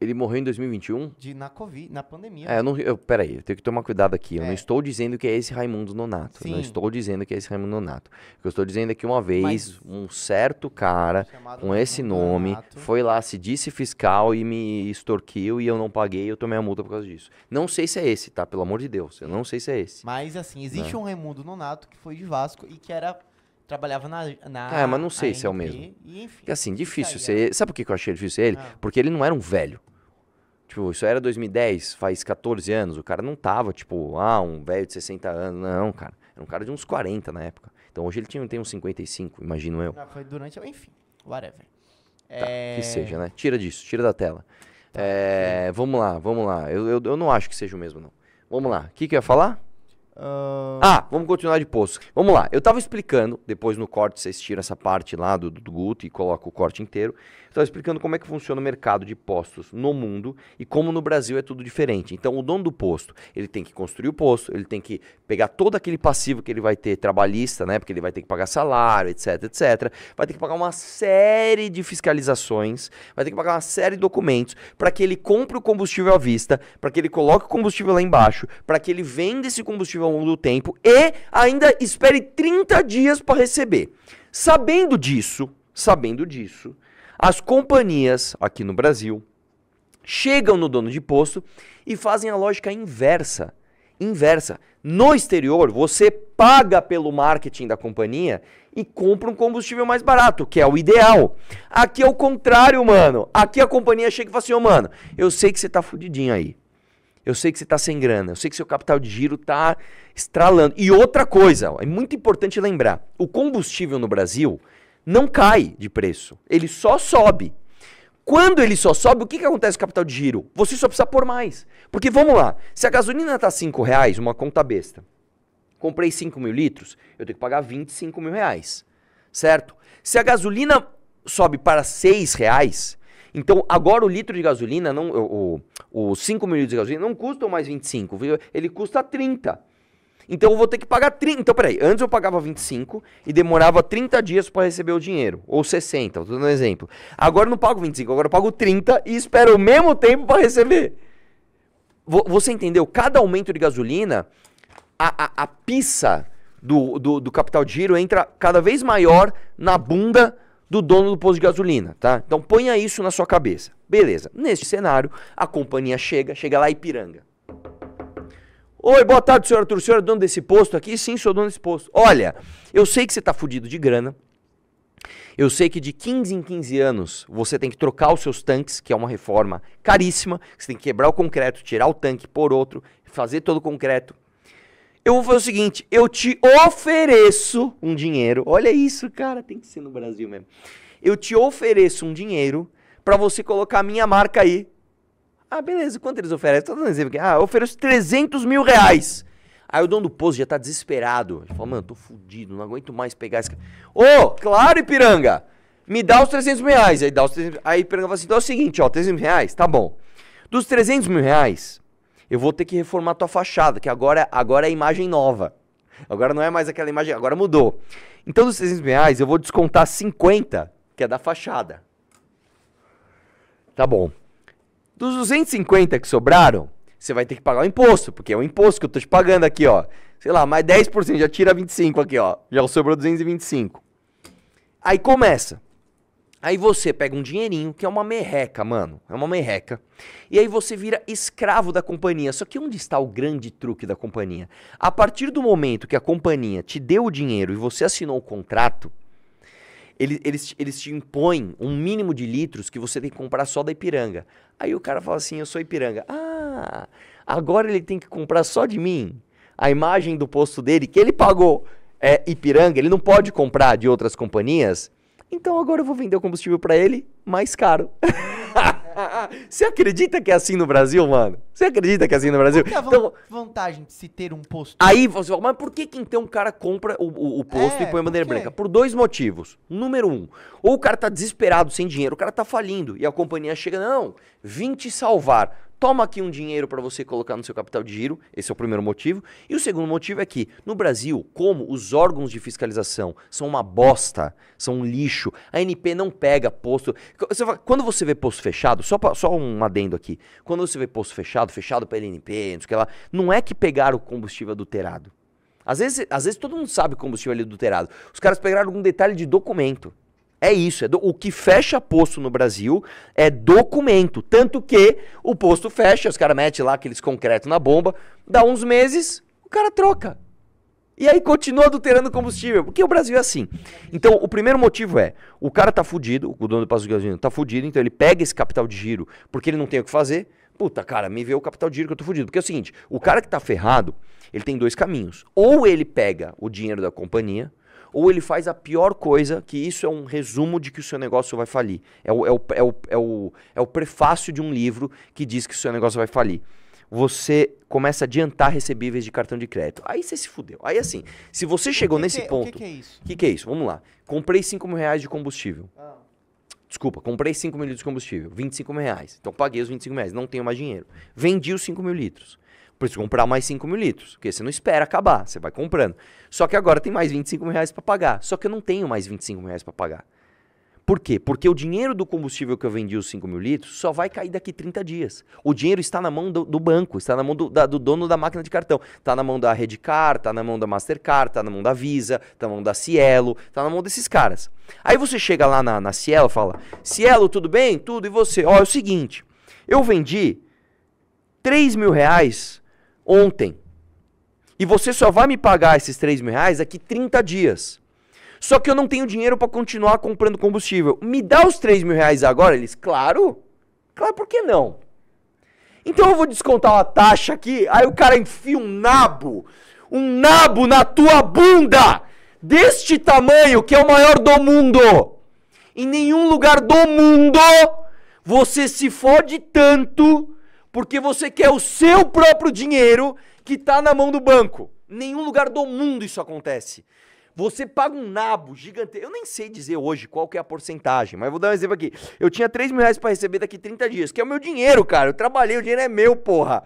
Ele morreu em 2021? De, na Covid, na pandemia. É, eu não. Eu, peraí, eu tenho que tomar cuidado aqui. Eu é. não estou dizendo que é esse Raimundo Nonato. Sim. Não estou dizendo que é esse Raimundo Nonato. O que eu estou dizendo é que uma vez, Mas, um certo cara com esse nome Nonato. foi lá, se disse fiscal e me extorquiu e eu não paguei eu tomei a multa por causa disso. Não sei se é esse, tá? Pelo amor de Deus. Eu não sei se é esse. Mas, assim, existe né? um Raimundo Nonato que foi de Vasco e que era trabalhava na. na ah, mas não sei se é o mesmo. E, enfim, Porque assim, difícil ser. Sabe por que eu achei difícil ser ele? Ah. Porque ele não era um velho. Tipo, isso era 2010, faz 14 anos. O cara não tava, tipo, ah, um velho de 60 anos. Não, cara. Era um cara de uns 40 na época. Então hoje ele tinha, tem uns 55, imagino eu. Não, foi durante. Enfim, whatever. Tá, é... Que seja, né? Tira disso, tira da tela. Tá, é, vamos lá, vamos lá. Eu, eu, eu, não acho que seja o mesmo, não. Vamos lá. O que, que eu ia falar? Uh... Ah, vamos continuar de poço. Vamos lá. Eu tava explicando, depois no corte vocês tiram essa parte lá do, do Guto e colocam o corte inteiro estava explicando como é que funciona o mercado de postos no mundo e como no Brasil é tudo diferente. Então, o dono do posto, ele tem que construir o posto, ele tem que pegar todo aquele passivo que ele vai ter trabalhista, né? Porque ele vai ter que pagar salário, etc, etc. Vai ter que pagar uma série de fiscalizações, vai ter que pagar uma série de documentos para que ele compre o combustível à vista, para que ele coloque o combustível lá embaixo, para que ele venda esse combustível ao longo do tempo e ainda espere 30 dias para receber. Sabendo disso, sabendo disso, as companhias aqui no Brasil chegam no dono de posto e fazem a lógica inversa. Inversa. No exterior, você paga pelo marketing da companhia e compra um combustível mais barato, que é o ideal. Aqui é o contrário, mano. Aqui a companhia chega e fala assim, oh, mano, eu sei que você tá fudidinho aí. Eu sei que você tá sem grana, eu sei que seu capital de giro tá estralando. E outra coisa, ó, é muito importante lembrar, o combustível no Brasil, não cai de preço, ele só sobe. Quando ele só sobe, o que, que acontece com o capital de giro? Você só precisa pôr mais. Porque vamos lá, se a gasolina está 5 reais, uma conta besta, comprei 5 mil litros, eu tenho que pagar 25 mil reais, certo? Se a gasolina sobe para 6 reais, então agora o litro de gasolina, não, o, o, 5 mil litros de gasolina não custam mais 25, ele custa 30. Então eu vou ter que pagar 30. Então, peraí, antes eu pagava 25 e demorava 30 dias para receber o dinheiro. Ou 60, eu tô dando um exemplo. Agora eu não pago 25, agora eu pago 30 e espero o mesmo tempo para receber. Você entendeu? Cada aumento de gasolina, a, a, a pizza do, do, do capital de giro entra cada vez maior na bunda do dono do posto de gasolina, tá? Então ponha isso na sua cabeça. Beleza. Neste cenário, a companhia chega, chega lá e piranga. Oi, boa tarde, senhor Arthur. O senhor é dono desse posto aqui? Sim, sou dono desse posto. Olha, eu sei que você está fudido de grana. Eu sei que de 15 em 15 anos você tem que trocar os seus tanques, que é uma reforma caríssima. Você tem que quebrar o concreto, tirar o tanque por outro, fazer todo o concreto. Eu vou fazer o seguinte: eu te ofereço um dinheiro. Olha isso, cara, tem que ser no Brasil mesmo. Eu te ofereço um dinheiro para você colocar a minha marca aí ah, beleza, quanto eles oferecem? Tô dando exemplo aqui. Ah, eu ofereço 300 mil reais. Aí o dono do posto já tá desesperado. Ele fala, mano, tô fudido, não aguento mais pegar esse cara. Ô, oh, claro, Ipiranga! Me dá os 300 mil reais. Aí, dá os 300... Aí Ipiranga fala assim, então é o seguinte, ó, 300 mil reais, tá bom. Dos 300 mil reais, eu vou ter que reformar tua fachada, que agora, agora é imagem nova. Agora não é mais aquela imagem, agora mudou. Então dos 300 mil reais, eu vou descontar 50, que é da fachada. Tá bom. Dos 250 que sobraram, você vai ter que pagar o imposto, porque é o imposto que eu tô te pagando aqui, ó. Sei lá, mais 10%, já tira 25 aqui, ó. Já sobrou 225. Aí começa. Aí você pega um dinheirinho, que é uma merreca, mano. É uma merreca. E aí você vira escravo da companhia. Só que onde está o grande truque da companhia? A partir do momento que a companhia te deu o dinheiro e você assinou o contrato, eles, eles, eles te impõem um mínimo de litros que você tem que comprar só da Ipiranga. Aí o cara fala assim: Eu sou Ipiranga. Ah, agora ele tem que comprar só de mim. A imagem do posto dele, que ele pagou é, Ipiranga, ele não pode comprar de outras companhias. Então agora eu vou vender o combustível para ele mais caro. Você acredita que é assim no Brasil, mano? Você acredita que é assim no Brasil? Qual é a então, vantagem de se ter um posto? Aí você fala, mas por que, que então o cara compra o, o, o posto é, e põe a bandeira branca? Por dois motivos. Número um, ou o cara tá desesperado, sem dinheiro, o cara tá falindo. E a companhia chega, não, vim te salvar. Toma aqui um dinheiro para você colocar no seu capital de giro, esse é o primeiro motivo. E o segundo motivo é que, no Brasil, como os órgãos de fiscalização são uma bosta, são um lixo, a NP não pega posto. quando você vê posto fechado, só, pra, só um adendo aqui, quando você vê posto fechado, fechado pela NP, não sei lá, não é que pegaram o combustível adulterado. Às vezes, às vezes todo mundo sabe o combustível adulterado. Os caras pegaram algum detalhe de documento. É isso. É do, o que fecha posto no Brasil é documento. Tanto que o posto fecha, os caras metem lá aqueles concretos na bomba, dá uns meses, o cara troca. E aí continua adulterando combustível. Porque o Brasil é assim. Então, o primeiro motivo é: o cara tá fudido, o dono do passo de gasolina tá fudido, então ele pega esse capital de giro porque ele não tem o que fazer. Puta, cara, me vê o capital de giro que eu tô fudido. Porque é o seguinte: o cara que tá ferrado, ele tem dois caminhos. Ou ele pega o dinheiro da companhia, ou ele faz a pior coisa, que isso é um resumo de que o seu negócio vai falir. É o, é o, é o, é o, é o prefácio de um livro que diz que o seu negócio vai falir. Você começa a adiantar recebíveis de cartão de crédito. Aí você se fudeu. Aí assim, se você chegou que nesse que, ponto. É- o que, que, é isso? O que, é isso? Vamos lá. Comprei 5 mil reais de combustível. Ah. Desculpa, comprei 5 mil litros de combustível, 25 mil reais. Então paguei os 25 mil reais, não tenho mais dinheiro. Vendi os 5 mil litros preciso comprar mais 5 mil litros, porque você não espera acabar, você vai comprando. Só que agora tem mais 25 mil reais para pagar. Só que eu não tenho mais 25 mil reais para pagar. Por quê? Porque o dinheiro do combustível que eu vendi os 5 mil litros só vai cair daqui 30 dias. O dinheiro está na mão do, do banco, está na mão do, da, do, dono da máquina de cartão. Está na mão da Redcar, está na mão da Mastercard, está na mão da Visa, está na mão da Cielo, está na mão desses caras. Aí você chega lá na, na Cielo e fala: Cielo, tudo bem? Tudo. E você? Ó, é o seguinte, eu vendi 3 mil reais ontem. E você só vai me pagar esses 3 mil reais daqui 30 dias. Só que eu não tenho dinheiro para continuar comprando combustível. Me dá os 3 mil reais agora? Eles, claro. Claro, por que não? Então eu vou descontar uma taxa aqui. Aí o cara enfia um nabo. Um nabo na tua bunda! Deste tamanho, que é o maior do mundo. Em nenhum lugar do mundo você se fode tanto porque você quer o seu próprio dinheiro que está na mão do banco. Em nenhum lugar do mundo isso acontece. Você paga um nabo gigantesco. Eu nem sei dizer hoje qual que é a porcentagem, mas vou dar um exemplo aqui. Eu tinha 3 mil reais pra receber daqui 30 dias, que é o meu dinheiro, cara. Eu trabalhei, o dinheiro é meu, porra.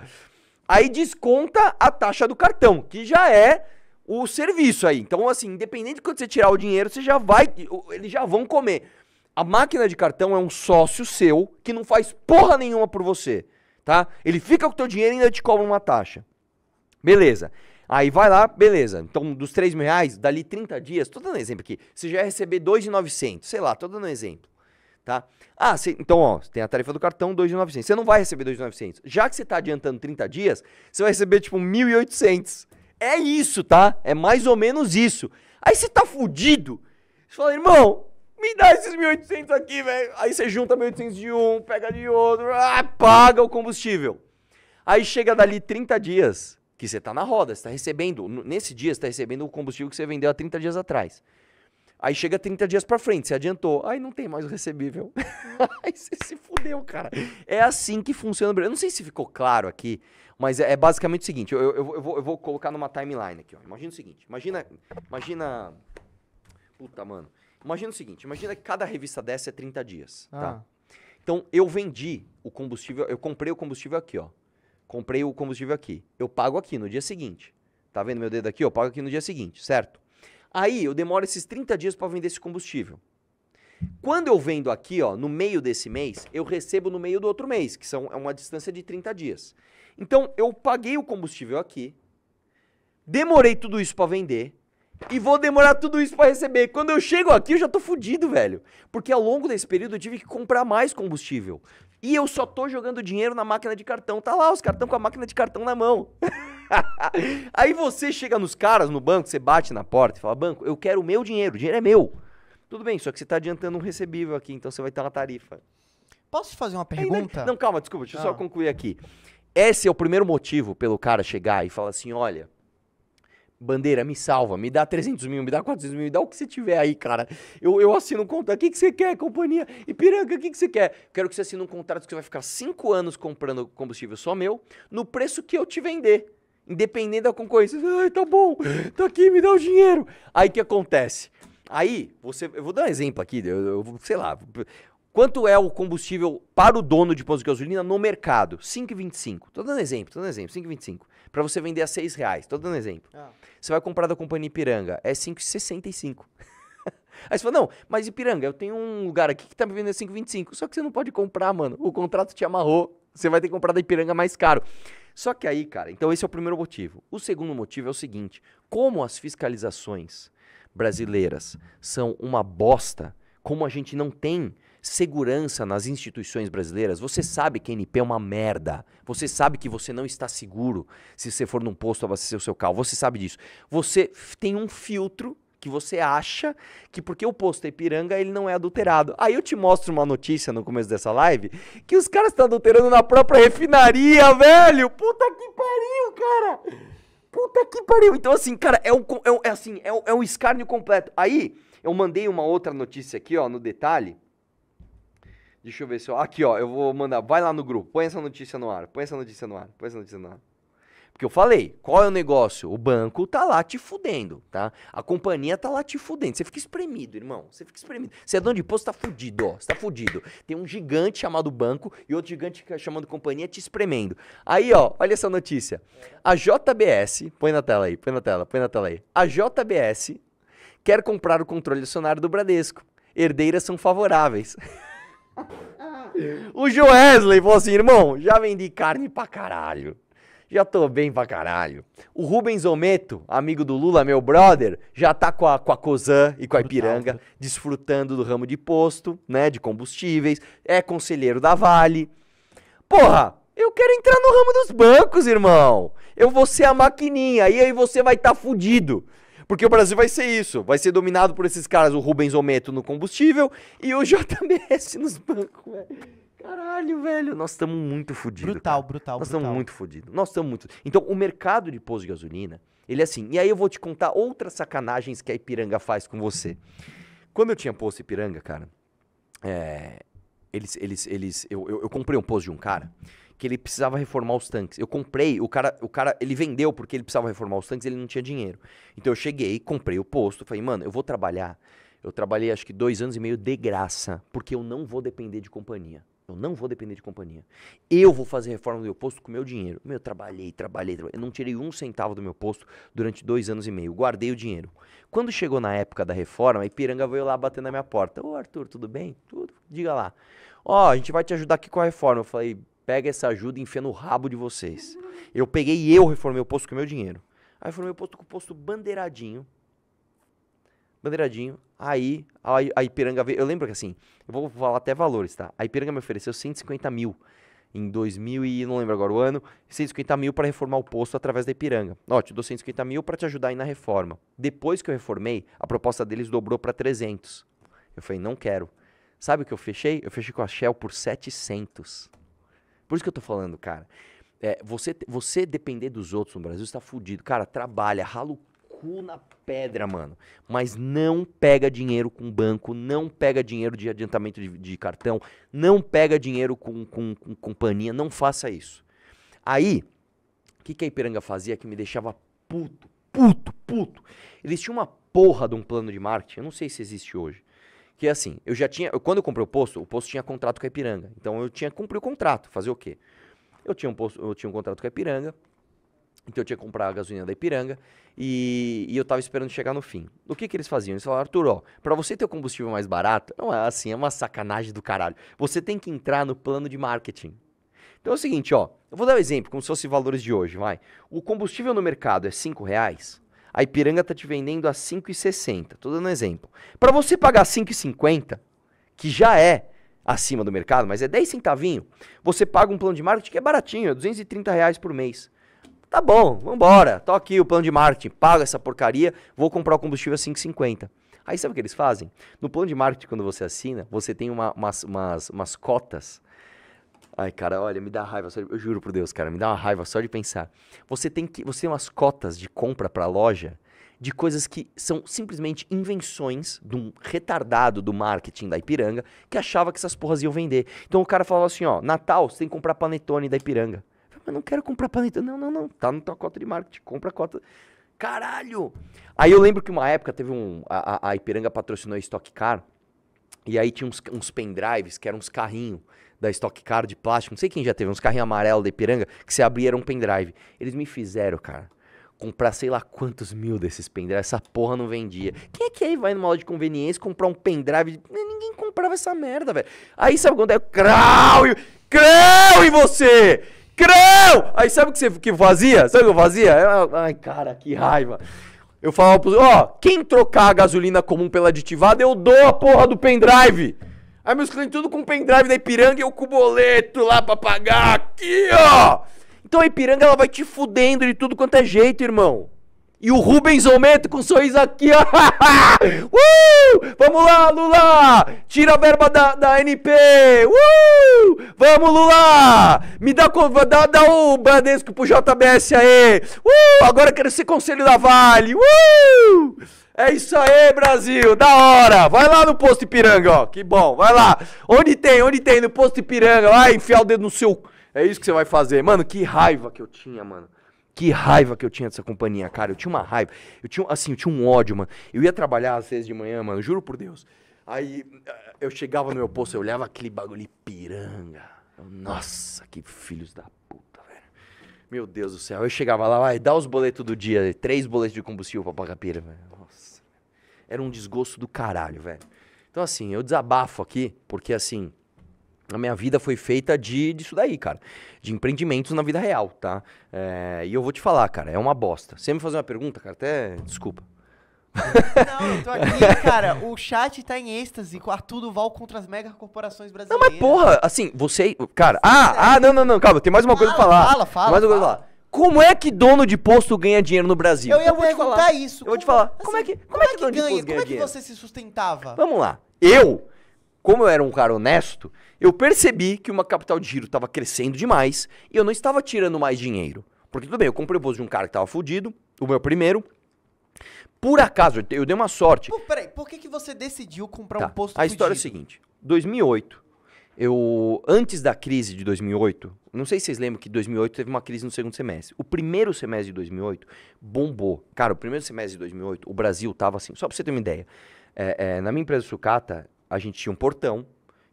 Aí desconta a taxa do cartão, que já é o serviço aí. Então, assim, independente de quando você tirar o dinheiro, você já vai. Eles já vão comer. A máquina de cartão é um sócio seu que não faz porra nenhuma por você tá? Ele fica com o teu dinheiro e ainda te cobra uma taxa. Beleza. Aí vai lá, beleza. Então, dos 3 mil reais, dali 30 dias, tô dando exemplo aqui. Você já ia receber 2,900, sei lá, tô dando exemplo, tá? Ah, cê, então, ó, tem a tarifa do cartão, 2,900. Você não vai receber 2,900. Já que você tá adiantando 30 dias, você vai receber, tipo, 1.800. É isso, tá? É mais ou menos isso. Aí você tá fudido. Você fala, irmão, me dá esses 1.800 aqui, velho. Aí você junta 1.800 de um, pega de outro, ah, paga o combustível. Aí chega dali 30 dias, que você tá na roda, você tá recebendo, nesse dia você tá recebendo o combustível que você vendeu há 30 dias atrás. Aí chega 30 dias pra frente, você adiantou. Aí não tem mais o recebível. Aí você se fudeu, cara. É assim que funciona. Eu não sei se ficou claro aqui, mas é, é, basicamente o seguinte: eu, eu, eu, vou, eu, vou, colocar numa timeline aqui, ó. Imagina o seguinte: imagina. Imagina. Puta, mano. Imagina o seguinte, imagina que cada revista dessa é 30 dias, tá? ah. tá? Então, eu vendi o combustível, eu comprei o combustível aqui, ó. Comprei o combustível aqui. Eu pago aqui no dia seguinte. Tá vendo meu dedo aqui? Eu pago aqui no dia seguinte, certo? Aí, eu demoro esses 30 dias para vender esse combustível. Quando eu vendo aqui, ó, no meio desse mês, eu recebo no meio do outro mês, que são, é uma distância de 30 dias. Então, eu paguei o combustível aqui, demorei tudo isso para vender, e vou demorar tudo isso para receber. Quando eu chego aqui, eu já tô fudido, velho. Porque ao longo desse período eu tive que comprar mais combustível. E eu só tô jogando dinheiro na máquina de cartão. Tá lá os cartão com a máquina de cartão na mão. Aí você chega nos caras no banco, você bate na porta e fala: "Banco, eu quero o meu dinheiro, o dinheiro é meu". Tudo bem, só que você tá adiantando um recebível aqui, então você vai ter uma tarifa. Posso te fazer uma né? pergunta? Ainda... Não, calma, desculpa, deixa eu ah. só concluir aqui. Esse é o primeiro motivo pelo cara chegar e falar assim: "Olha, Bandeira, me salva, me dá 300 mil, me dá 400 mil, me dá o que você tiver aí, cara. Eu, eu assino um contrato. O que, que você quer, companhia? Ipiranga, o que, que você quer? Quero que você assine um contrato que você vai ficar 5 anos comprando combustível só meu, no preço que eu te vender. Independente da concorrência. Ai, tá bom, tá aqui, me dá o dinheiro. Aí o que acontece? Aí, você. Eu vou dar um exemplo aqui, eu, eu sei lá. Quanto é o combustível para o dono de posto de gasolina no mercado? 5,25. Tô dando exemplo, tô dando exemplo, 5,25. Para você vender a 6 reais, tô dando exemplo. Ah. Você vai comprar da companhia Ipiranga, é 5,65. Aí você fala, não, mas Ipiranga, eu tenho um lugar aqui que tá me vendendo 5,25. Só que você não pode comprar, mano. O contrato te amarrou. Você vai ter que comprar da Ipiranga mais caro. Só que aí, cara, então esse é o primeiro motivo. O segundo motivo é o seguinte: como as fiscalizações brasileiras são uma bosta, como a gente não tem segurança nas instituições brasileiras, você sabe que a NP é uma merda. Você sabe que você não está seguro se você for num posto abastecer o seu carro. Você sabe disso. Você tem um filtro que você acha que porque o posto é Ipiranga, ele não é adulterado. Aí eu te mostro uma notícia no começo dessa live que os caras estão adulterando na própria refinaria, velho! Puta que pariu, cara! Puta que pariu! Então, assim, cara, é um, é, um, é assim, é um, é um escárnio completo. Aí, eu mandei uma outra notícia aqui, ó, no detalhe Deixa eu ver se eu. Aqui, ó, eu vou mandar. Vai lá no grupo, põe essa notícia no ar, põe essa notícia no ar, põe essa notícia no ar. Porque eu falei, qual é o negócio? O banco tá lá te fudendo, tá? A companhia tá lá te fudendo. Você fica espremido, irmão. Você fica espremido. Você é dono de posto, tá fudido, ó. Você tá fudido. Tem um gigante chamado banco e outro gigante é chamando companhia te espremendo. Aí, ó, olha essa notícia. A JBS, põe na tela aí, põe na tela, põe na tela aí. A JBS quer comprar o controle acionário do Bradesco. Herdeiras são favoráveis. o Wesley falou assim, irmão, já vendi carne pra caralho. Já tô bem pra caralho. O Rubens Ometo, amigo do Lula, meu brother, já tá com a, com a Cozan e com a Ipiranga, desfrutando do ramo de posto, né, de combustíveis, é conselheiro da Vale. Porra, eu quero entrar no ramo dos bancos, irmão. Eu vou ser a maquininha e aí você vai estar tá fudido. Porque o Brasil vai ser isso. Vai ser dominado por esses caras, o Rubens Ometo no combustível e o JBS nos bancos, velho. Caralho, velho, nós estamos muito fodidos. Brutal, cara. brutal, Nós estamos muito fodidos. Nós estamos muito. Então, o mercado de posto de gasolina, ele é assim. E aí eu vou te contar outras sacanagens que a Ipiranga faz com você. Quando eu tinha posto Ipiranga, cara, é, eles, eles, eles, eu, eu, eu comprei um posto de um cara que ele precisava reformar os tanques. Eu comprei, o cara, o cara, ele vendeu porque ele precisava reformar os tanques, ele não tinha dinheiro. Então eu cheguei, comprei o posto, falei, mano, eu vou trabalhar. Eu trabalhei acho que dois anos e meio de graça, porque eu não vou depender de companhia. Eu não vou depender de companhia. Eu vou fazer reforma do meu posto com meu dinheiro. Meu, eu trabalhei, trabalhei, trabalhei. Eu não tirei um centavo do meu posto durante dois anos e meio. Guardei o dinheiro. Quando chegou na época da reforma, a Ipiranga veio lá bater na minha porta. Ô, Arthur, tudo bem? Tudo? Diga lá. Ó, oh, a gente vai te ajudar aqui com a reforma. Eu falei, pega essa ajuda e enfia no rabo de vocês. Eu peguei e eu reformei o posto com o meu dinheiro. Aí reformei o posto com o posto bandeiradinho. Bandeiradinho. Aí a, a Ipiranga veio. Eu lembro que assim, eu vou falar até valores, tá? A Ipiranga me ofereceu 150 mil em 2000 e não lembro agora o ano, 150 mil para reformar o posto através da Ipiranga. Ó, te dou 150 mil para te ajudar aí na reforma. Depois que eu reformei, a proposta deles dobrou para 300. Eu falei, não quero. Sabe o que eu fechei? Eu fechei com a Shell por 700. Por isso que eu tô falando, cara. É, você, você depender dos outros no Brasil está fudido. Cara, trabalha, rala o cu na pedra, mano. Mas não pega dinheiro com banco, não pega dinheiro de adiantamento de, de cartão, não pega dinheiro com, com, com companhia, não faça isso. Aí, o que, que a Ipiranga fazia que me deixava puto, puto, puto? Eles tinham uma porra de um plano de marketing, eu não sei se existe hoje, que é assim, eu já tinha. Eu, quando eu comprei o posto, o posto tinha contrato com a Ipiranga. Então eu tinha que cumprir o contrato. Fazer o quê? Eu tinha um, posto, eu tinha um contrato com a Ipiranga. Então eu tinha que comprar a gasolina da Ipiranga e, e eu estava esperando chegar no fim. O que que eles faziam? Eles falaram, Arthur, ó, pra você ter o combustível mais barato, não é assim, é uma sacanagem do caralho. Você tem que entrar no plano de marketing. Então é o seguinte, ó, eu vou dar um exemplo, como se fossem valores de hoje, vai. O combustível no mercado é 5 reais, a Ipiranga está te vendendo a 5,60. Estou dando um exemplo. Para você pagar 5,50, que já é acima do mercado, mas é 10 centavinho, você paga um plano de marketing que é baratinho, é 230 reais por mês. Tá bom, vambora, tô aqui o plano de marketing, paga essa porcaria, vou comprar o combustível a 5,50. Aí sabe o que eles fazem? No plano de marketing, quando você assina, você tem uma, umas, umas, umas cotas Ai, cara, olha, me dá raiva só de... Eu juro por Deus, cara, me dá uma raiva só de pensar. Você tem que. Você tem umas cotas de compra pra loja de coisas que são simplesmente invenções de um retardado do marketing da Ipiranga que achava que essas porras iam vender. Então o cara falava assim, ó, Natal, você tem que comprar panetone da Ipiranga. Eu falei, não quero comprar panetone. Não, não, não. Tá na tua cota de marketing. Compra a cota. Caralho! Aí eu lembro que uma época teve um. A, a Ipiranga patrocinou a Stock Car. E aí tinha uns, uns pendrives, que eram uns carrinhos da Stock Car de plástico. Não sei quem já teve, uns carrinhos amarelos da Ipiranga, que se abria era um pendrive. Eles me fizeram, cara, comprar sei lá quantos mil desses pendrives. Essa porra não vendia. Quem é que aí vai numa loja de conveniência comprar um pendrive? Ninguém comprava essa merda, velho. Aí sabe quando é? Crau! Crau em você! Crau! Aí sabe o que você que fazia? Sabe o que eu fazia? Ai, cara, que raiva. Eu falava pros. Ó, quem trocar a gasolina comum pela aditivada, eu dou a porra do pendrive. Aí meus clientes tudo com pendrive da Ipiranga e eu com boleto lá pra pagar aqui, ó. Então a Ipiranga ela vai te fudendo de tudo quanto é jeito, irmão. E o Rubens aumenta com um sorriso aqui, ó. uh! Vamos lá, Lula! Tira a verba da, da NP! Uh! Vamos, Lula! Me dá, dá, dá o Bradesco pro JBS aí! Uh! Agora quero ser conselho da Vale! Uh! É isso aí, Brasil! Da hora! Vai lá no posto Ipiranga, ó. Que bom, vai lá. Onde tem, onde tem? No posto Ipiranga. Vai enfiar o dedo no seu. É isso que você vai fazer. Mano, que raiva que eu tinha, mano. Que raiva que eu tinha dessa companhia, cara. Eu tinha uma raiva. Eu tinha, assim, eu tinha um ódio, mano. Eu ia trabalhar às seis de manhã, mano, juro por Deus. Aí eh, eu chegava no meu posto, eu olhava aquele bagulho piranga. Nossa, que filhos da puta, velho. Meu Deus do céu. Eu chegava lá, vai, dá os boletos do dia, três boletos de combustível pra pagar pira, velho. Nossa. Era um desgosto do caralho, velho. Então, assim, eu desabafo aqui, porque, assim, a minha vida foi feita de, disso daí, cara de empreendimentos na vida real, tá? É, e eu vou te falar, cara, é uma bosta. Você me fazer uma pergunta, cara, até. Desculpa. Não, eu tô aqui, cara. O chat tá em êxtase com Arthur Val contra as mega corporações brasileiras. Não, mas porra, assim, você. Cara, Sim, ah, é. ah, não, não, não, calma, tem mais uma fala, coisa pra falar. Fala, fala. Mais uma fala. coisa pra falar. Como é que dono de posto ganha dinheiro no Brasil? Eu ia eu perguntar falar. isso. Eu como, vou te falar. Assim, como é que, como, como é, é que, que ganha? Como é que você se sustentava? Vamos lá. Eu como eu era um cara honesto, eu percebi que uma capital de giro estava crescendo demais e eu não estava tirando mais dinheiro. Porque tudo bem, eu comprei o bolso de um cara que estava fudido, o meu primeiro. Por acaso, eu dei uma sorte. Por, peraí, por que, que você decidiu comprar tá, um posto A história é a seguinte: 2008, eu antes da crise de 2008, não sei se vocês lembram que 2008 teve uma crise no segundo semestre. O primeiro semestre de 2008 bombou. Cara, o primeiro semestre de 2008, o Brasil estava assim, só para você ter uma ideia. É, é, na minha empresa sucata, a gente tinha um portão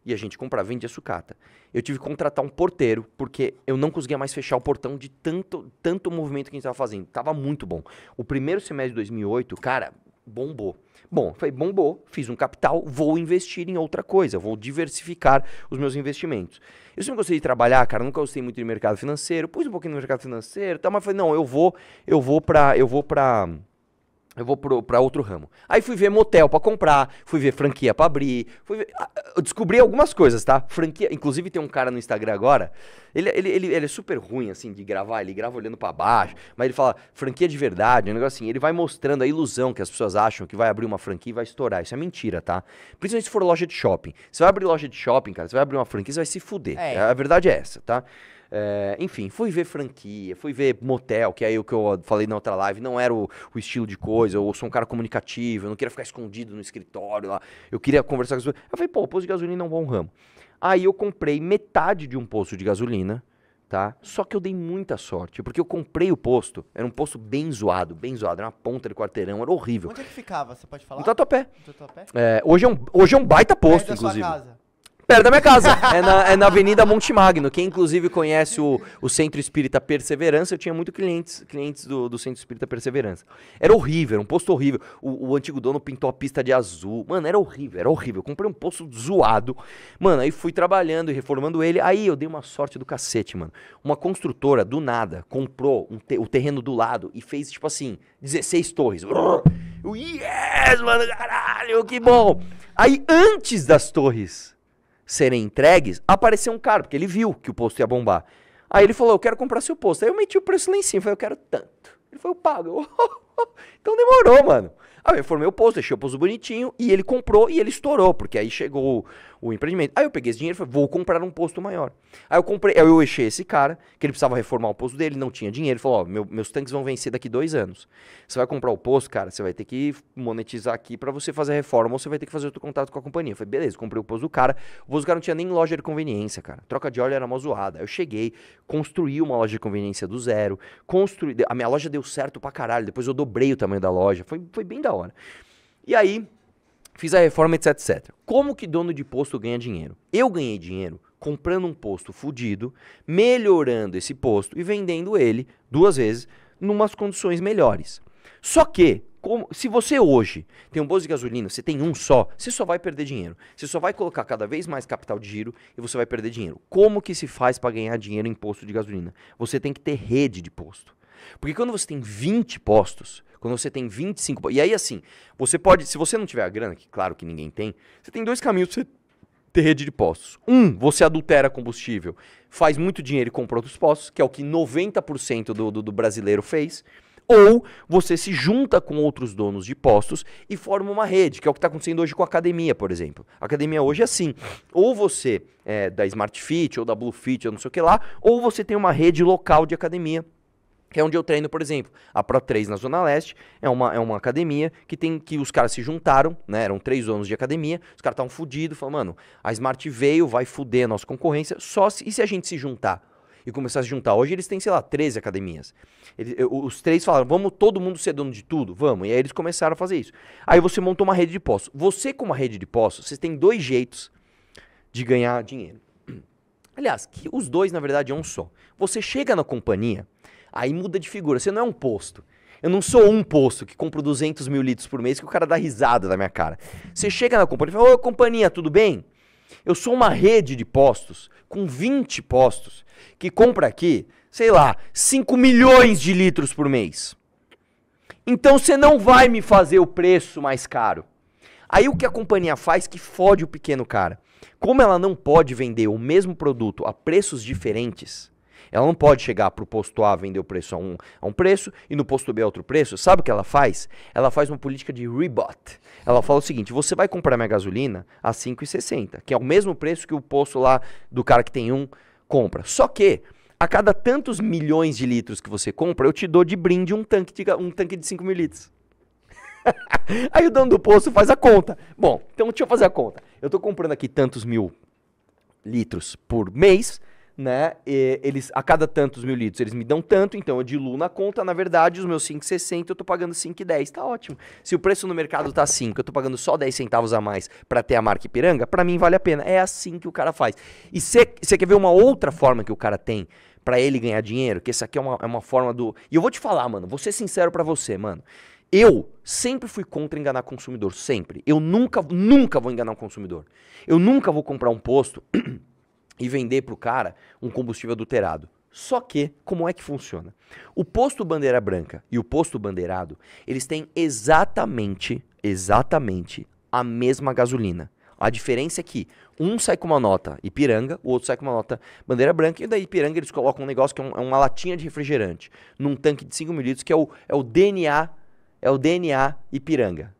e a gente comprava e vendia sucata. Eu tive que contratar um porteiro, porque eu não conseguia mais fechar o portão de tanto, tanto movimento que a gente estava fazendo. Tava muito bom. O primeiro semestre de 2008, cara, bombou. Bom, falei, bombou, fiz um capital, vou investir em outra coisa, vou diversificar os meus investimentos. Eu sempre gostei de trabalhar, cara, nunca gostei muito de mercado financeiro, pus um pouquinho no mercado financeiro, tá, mas falei, não, eu vou, eu vou para, eu vou para eu vou para outro ramo. Aí fui ver motel para comprar, fui ver franquia para abrir, fui ver... Ah, eu descobri algumas coisas, tá? Franquia, inclusive tem um cara no Instagram agora, ele, ele, ele, ele é super ruim assim de gravar, ele grava olhando para baixo, mas ele fala franquia de verdade, um negócio assim, ele vai mostrando a ilusão que as pessoas acham que vai abrir uma franquia e vai estourar. Isso é mentira, tá? Principalmente se for loja de shopping. Você vai abrir loja de shopping, cara, você vai abrir uma franquia, você vai se fuder. É. A verdade é essa, tá? É, enfim, fui ver franquia, fui ver motel, que é aí o que eu falei na outra live não era o, o, estilo de coisa, eu sou um cara comunicativo, eu não queria ficar escondido no escritório lá, eu queria conversar com as pessoas. Eu falei, pô, posto de gasolina é um bom ramo. Aí eu comprei metade de um posto de gasolina, tá? Só que eu dei muita sorte, porque eu comprei o posto, era um posto bem zoado, bem zoado, era uma ponta de quarteirão, era horrível. Onde é que ficava, você pode falar? No Tatuapé. No Tatuapé? É, hoje, é um, hoje é um baita posto, Perto inclusive. Da sua casa. Perto da minha casa. É na, é na Avenida Monte Magno. Quem, inclusive, conhece o, o Centro Espírita Perseverança, eu tinha muito clientes, clientes do, do Centro Espírita Perseverança. Era horrível, era um posto horrível. O, o antigo dono pintou a pista de azul. Mano, era horrível, era horrível. Eu comprei um posto zoado. Mano, aí fui trabalhando e reformando ele. Aí eu dei uma sorte do cacete, mano. Uma construtora, do nada, comprou um te o terreno do lado e fez, tipo assim, 16 torres. yes, mano, caralho, que bom. Aí, antes das torres serem entregues, apareceu um cara, porque ele viu que o posto ia bombar. Aí ele falou: Eu quero comprar seu posto. Aí eu meti o preço lá em cima. Falei: Eu quero tanto. Ele falou: Eu pago. então demorou, mano. Aí eu formei o posto, deixei o posto bonitinho e ele comprou e ele estourou, porque aí chegou o, empreendimento. Aí eu peguei esse dinheiro e falei, vou comprar um posto maior. Aí eu comprei, aí eu deixei esse cara, que ele precisava reformar o posto dele, não tinha dinheiro. Ele falou, ó, meu, meus tanques vão vencer daqui dois anos. Você vai comprar o posto, cara, você vai ter que monetizar aqui para você fazer a reforma ou você vai ter que fazer outro contato com a companhia. Eu falei, beleza, comprei o posto do cara. O posto do cara não tinha nem loja de conveniência, cara. Troca de óleo era uma zoada. Aí eu cheguei, construí uma loja de conveniência do zero, construí, a minha loja deu certo pra caralho, depois eu dou dobrei o tamanho da loja. Foi, foi bem da hora. E aí, fiz a reforma, etc, etc. Como que dono de posto ganha dinheiro? Eu ganhei dinheiro comprando um posto fudido, melhorando esse posto e vendendo ele duas vezes numas condições melhores. Só que, como, se você hoje tem um posto de gasolina, você tem um só, você só vai perder dinheiro. Você só vai colocar cada vez mais capital de giro e você vai perder dinheiro. Como que se faz para ganhar dinheiro em posto de gasolina? Você tem que ter rede de posto. Porque quando você tem 20 postos, quando você tem 25 postos, e aí assim, você pode, se você não tiver a grana, que claro que ninguém tem, você tem dois caminhos pra você ter rede de postos. Um, você adultera combustível, faz muito dinheiro e compra outros postos, que é o que 90% do, do, do brasileiro fez. Ou você se junta com outros donos de postos e forma uma rede, que é o que está acontecendo hoje com a academia, por exemplo. A academia hoje é assim: ou você é da Smart Fit, ou da Blue Fit, ou não sei o que lá, ou você tem uma rede local de academia que é onde eu treino, por exemplo. A Pro 3 na Zona Leste é uma, é uma academia que tem que os caras se juntaram, né? Eram três donos de academia, os caras estavam fodidos, falando, mano, a Smart veio, vai fuder a nossa concorrência, só se, e se a gente se juntar? E começar a se juntar. Hoje eles têm, sei lá, 13 academias. Eles, os três falaram, vamos todo mundo ser dono de tudo? Vamos. E aí eles começaram a fazer isso. Aí você montou uma rede de postos. Você, com uma rede de postos, você tem dois jeitos de ganhar dinheiro. Aliás, que os dois, na verdade, é um só. Você chega na companhia Aí muda de figura. Você não é um posto. Eu não sou um posto que compro 200 mil litros por mês que o cara dá risada na minha cara. Você chega na companhia e fala: Ô companhia, tudo bem? Eu sou uma rede de postos, com 20 postos, que compra aqui, sei lá, 5 milhões de litros por mês. Então você não vai me fazer o preço mais caro. Aí o que a companhia faz que fode o pequeno cara. Como ela não pode vender o mesmo produto a preços diferentes, ela não pode chegar para o posto A vender o preço a um, a um preço e no posto B a outro preço. Sabe o que ela faz? Ela faz uma política de rebate. Ela fala o seguinte: você vai comprar minha gasolina a 5,60, que é o mesmo preço que o posto lá do cara que tem um compra. Só que a cada tantos milhões de litros que você compra, eu te dou de brinde um tanque de, um tanque de 5 mil litros. Aí o dono do posto faz a conta. Bom, então deixa eu fazer a conta. Eu estou comprando aqui tantos mil litros por mês né? E eles, a cada tantos mil litros, eles me dão tanto, então eu diluo na conta. Na verdade, os meus 5,60 eu tô pagando 5,10, tá ótimo. Se o preço no mercado tá 5, eu tô pagando só 10 centavos a mais para ter a marca Ipiranga, para mim vale a pena. É assim que o cara faz. E você quer ver uma outra forma que o cara tem para ele ganhar dinheiro? Que essa aqui é uma, é uma forma do. E eu vou te falar, mano, vou ser sincero para você, mano. Eu sempre fui contra enganar consumidor, sempre. Eu nunca, nunca vou enganar um consumidor. Eu nunca vou comprar um posto. e vender para o cara um combustível adulterado. Só que, como é que funciona? O posto bandeira branca e o posto bandeirado, eles têm exatamente, exatamente a mesma gasolina. A diferença é que um sai com uma nota Ipiranga, o outro sai com uma nota bandeira branca, e daí Ipiranga eles colocam um negócio que é, um, é uma latinha de refrigerante num tanque de 5 mil litros, que é o, é o DNA, é o DNA Ipiranga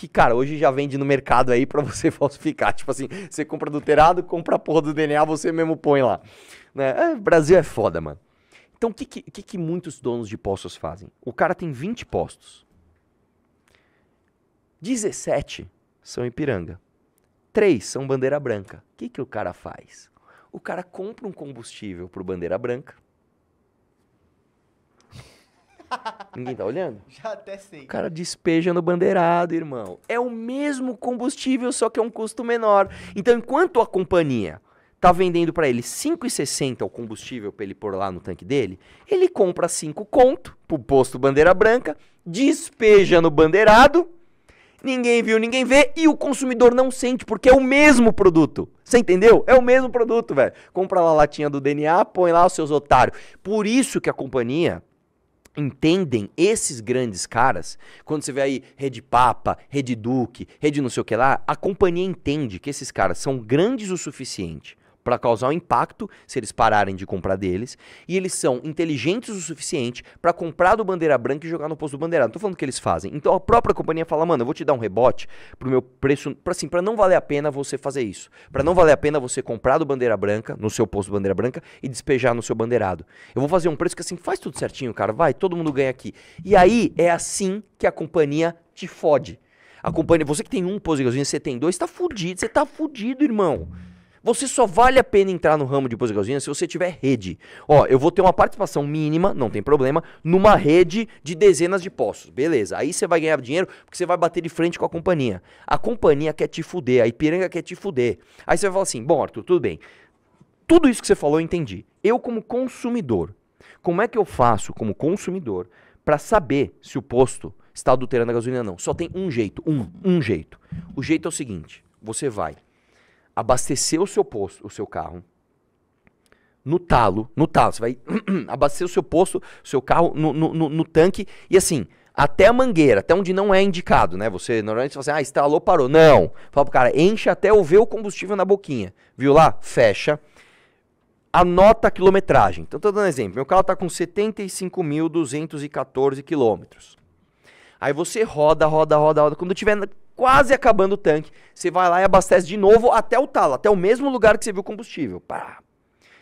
que, cara, hoje já vende no mercado aí para você falsificar. Tipo assim, você compra adulterado, compra a porra do DNA, você mesmo põe lá. Né? É, Brasil é foda, mano. Então, o que, que, que muitos donos de postos fazem? O cara tem 20 postos. 17 são Ipiranga. 3 são Bandeira Branca. O que, que o cara faz? O cara compra um combustível pro Bandeira Branca Ninguém tá olhando? Já até sei. O cara despeja no bandeirado, irmão. É o mesmo combustível, só que é um custo menor. Então, enquanto a companhia tá vendendo para ele 5,60 o combustível para ele pôr lá no tanque dele, ele compra 5 conto pro posto bandeira branca, despeja no bandeirado, ninguém viu, ninguém vê e o consumidor não sente porque é o mesmo produto. Você entendeu? É o mesmo produto, velho. Compra lá a latinha do DNA, põe lá os seus otários. Por isso que a companhia entendem esses grandes caras, quando você vê aí Rede Papa, Rede Duque, Rede não sei o que lá, a companhia entende que esses caras são grandes o suficiente para causar um impacto se eles pararem de comprar deles, e eles são inteligentes o suficiente para comprar do Bandeira Branca e jogar no posto do Bandeira. Não tô falando que eles fazem. Então a própria companhia fala: "Mano, eu vou te dar um rebote pro meu preço, para assim, para não valer a pena você fazer isso. Para não valer a pena você comprar do Bandeira Branca no seu posto do Bandeira Branca e despejar no seu bandeirado. Eu vou fazer um preço que assim faz tudo certinho, cara, vai, todo mundo ganha aqui". E aí é assim que a companhia te fode. A companhia, você que tem um posto de gasolina, você tem dois, tá fudido, você tá fudido, irmão. Você só vale a pena entrar no ramo de de gasolina se você tiver rede. Ó, eu vou ter uma participação mínima, não tem problema, numa rede de dezenas de postos. Beleza, aí você vai ganhar dinheiro porque você vai bater de frente com a companhia. A companhia quer te fuder, a Ipiranga quer te fuder. Aí você vai falar assim, bom Arthur, tudo bem. Tudo isso que você falou eu entendi. Eu como consumidor, como é que eu faço como consumidor para saber se o posto está adulterando a gasolina ou não? Só tem um jeito, um, um jeito. O jeito é o seguinte, você vai abastecer o seu posto, o seu carro no talo, no talo. Você vai abastecer o seu posto, o seu carro no, no, no, no, tanque e assim, até a mangueira, até onde não é indicado, né? Você normalmente fala assim, ah, estralou, parou. Não. Fala pro cara, enche até eu ver o combustível na boquinha. Viu lá? Fecha. Anota a quilometragem. Então, tô dando um exemplo. Meu carro tá com 75.214 quilômetros. Aí você roda, roda, roda, roda. Quando tiver quase acabando o tanque, você vai lá e abastece de novo até o talo, até o mesmo lugar que você viu o combustível. Pá.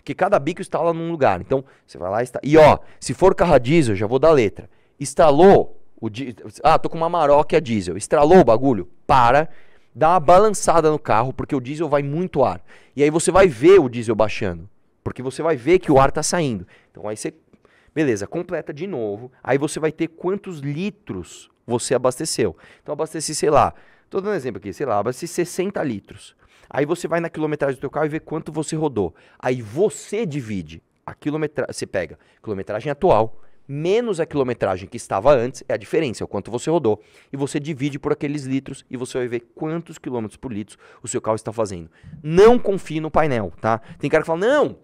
Que cada bico instala num lugar. Então, você vai lá e está. E ó, se for carro diesel, já vou dar letra. Instalou o di... Ah, tô com uma Maroc a diesel. Estralou o bagulho? Para. Dá uma balançada no carro, porque o diesel vai muito ar. E aí você vai ver o diesel baixando. Porque você vai ver que o ar tá saindo. Então aí você. Beleza, completa de novo. Aí você vai ter quantos litros você abasteceu. Então abasteci, sei lá, tô dando um exemplo aqui, sei lá, abasteci 60 litros. Aí você vai na quilometragem do teu carro e vê quanto você rodou. Aí você divide a quilometragem, você pega a quilometragem atual menos a quilometragem que estava antes, é a diferença, é o quanto você rodou, e você divide por aqueles litros e você vai ver quantos quilômetros por litro o seu carro está fazendo. Não confie no painel, tá? Tem cara que fala: "Não,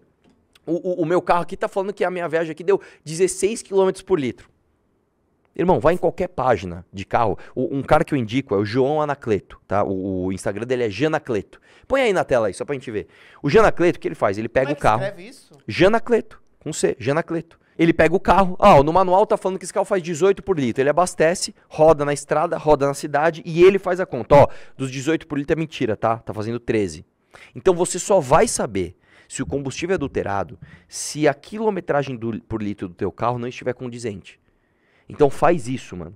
o, o, o meu carro aqui está falando que a minha viagem aqui deu 16 quilômetros por litro". Irmão, vai em qualquer página de carro. O, um cara que eu indico é o João Anacleto, tá? O, o Instagram dele é Janacleto. Põe aí na tela aí, só pra gente ver. O Janacleto, o que ele faz? Ele pega Como é o carro. Escreve isso? Janacleto, com C, Janacleto. Ele pega o carro. Ah, no manual tá falando que esse carro faz 18 por litro. Ele abastece, roda na estrada, roda na cidade e ele faz a conta. Ó, dos 18 por litro é mentira, tá? Tá fazendo 13. Então você só vai saber se o combustível é adulterado se a quilometragem do, por litro do teu carro não estiver condizente. Então faz isso, mano.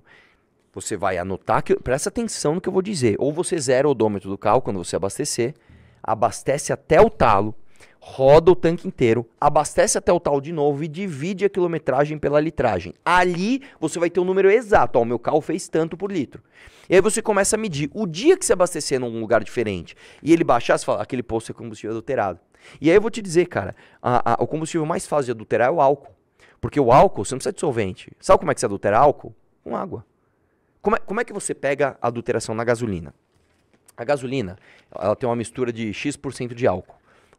Você vai anotar, que, presta atenção no que eu vou dizer. Ou você zera o odômetro do carro quando você abastecer, abastece até o talo, roda o tanque inteiro, abastece até o talo de novo e divide a quilometragem pela litragem. Ali você vai ter o um número exato. Ó, o meu carro fez tanto por litro. E aí você começa a medir. O dia que você abastecer num lugar diferente e ele baixar, você fala, aquele posto é combustível adulterado. E aí eu vou te dizer, cara, a, a, o combustível mais fácil de adulterar é o álcool. Porque o álcool, você não precisa de solvente. Sabe como é que se adultera álcool? Com água. Como é, como é que você pega a adulteração na gasolina? A gasolina, ela tem uma mistura de X% de álcool.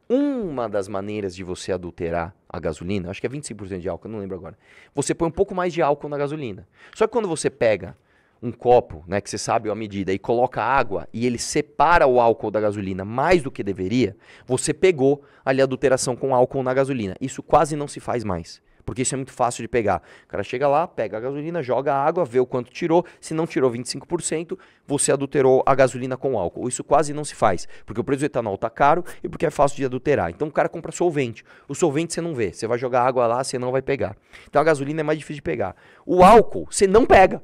Uma das maneiras de você adulterar a gasolina, acho que é 25% de álcool, não lembro agora. Você põe um pouco mais de álcool na gasolina. Só que quando você pega um copo, né, que você sabe a medida, e coloca água e ele separa o álcool da gasolina mais do que deveria, você pegou ali a adulteração com álcool na gasolina. Isso quase não se faz mais. Porque isso é muito fácil de pegar. O cara chega lá, pega a gasolina, joga a água, vê o quanto tirou. Se não tirou 25%, você adulterou a gasolina com álcool. Isso quase não se faz, porque o preço do etanol está caro e porque é fácil de adulterar. Então o cara compra solvente. O solvente você não vê. Você vai jogar água lá, você não vai pegar. Então a gasolina é mais difícil de pegar. O álcool, você não pega.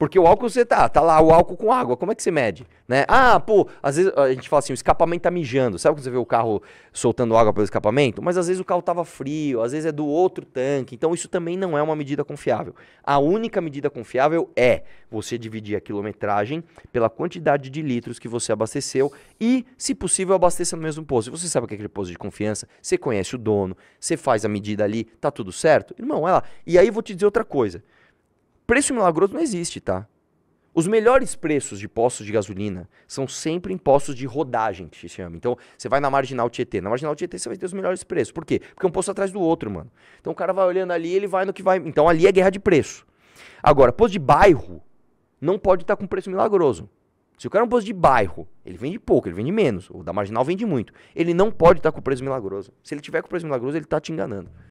Porque o álcool você tá, tá lá o álcool com água, como é que você mede? Né? Ah, pô, às vezes a gente fala assim, o escapamento tá mijando. Sabe quando você vê o carro soltando água pelo escapamento? Mas às vezes o carro tava frio, às vezes é do outro tanque. Então isso também não é uma medida confiável. A única medida confiável é você dividir a quilometragem pela quantidade de litros que você abasteceu e, se possível, abasteça no mesmo posto. Você sabe o que é aquele posto de confiança, você conhece o dono, você faz a medida ali, tá tudo certo? Irmão, olha lá. E aí vou te dizer outra coisa. Preço milagroso não existe, tá? Os melhores preços de postos de gasolina são sempre em postos de rodagem, que se chama. Então, você vai na Marginal Tietê. Na Marginal Tietê você vai ter os melhores preços. Por quê? Porque é um posto atrás do outro, mano. Então, o cara vai olhando ali, ele vai no que vai... Então, ali é guerra de preço. Agora, posto de bairro não pode estar tá com preço milagroso. Se o cara é um posto de bairro, ele vende pouco, ele vende menos. O da Marginal vende muito. Ele não pode estar tá com preço milagroso. Se ele tiver com preço milagroso, ele está te enganando.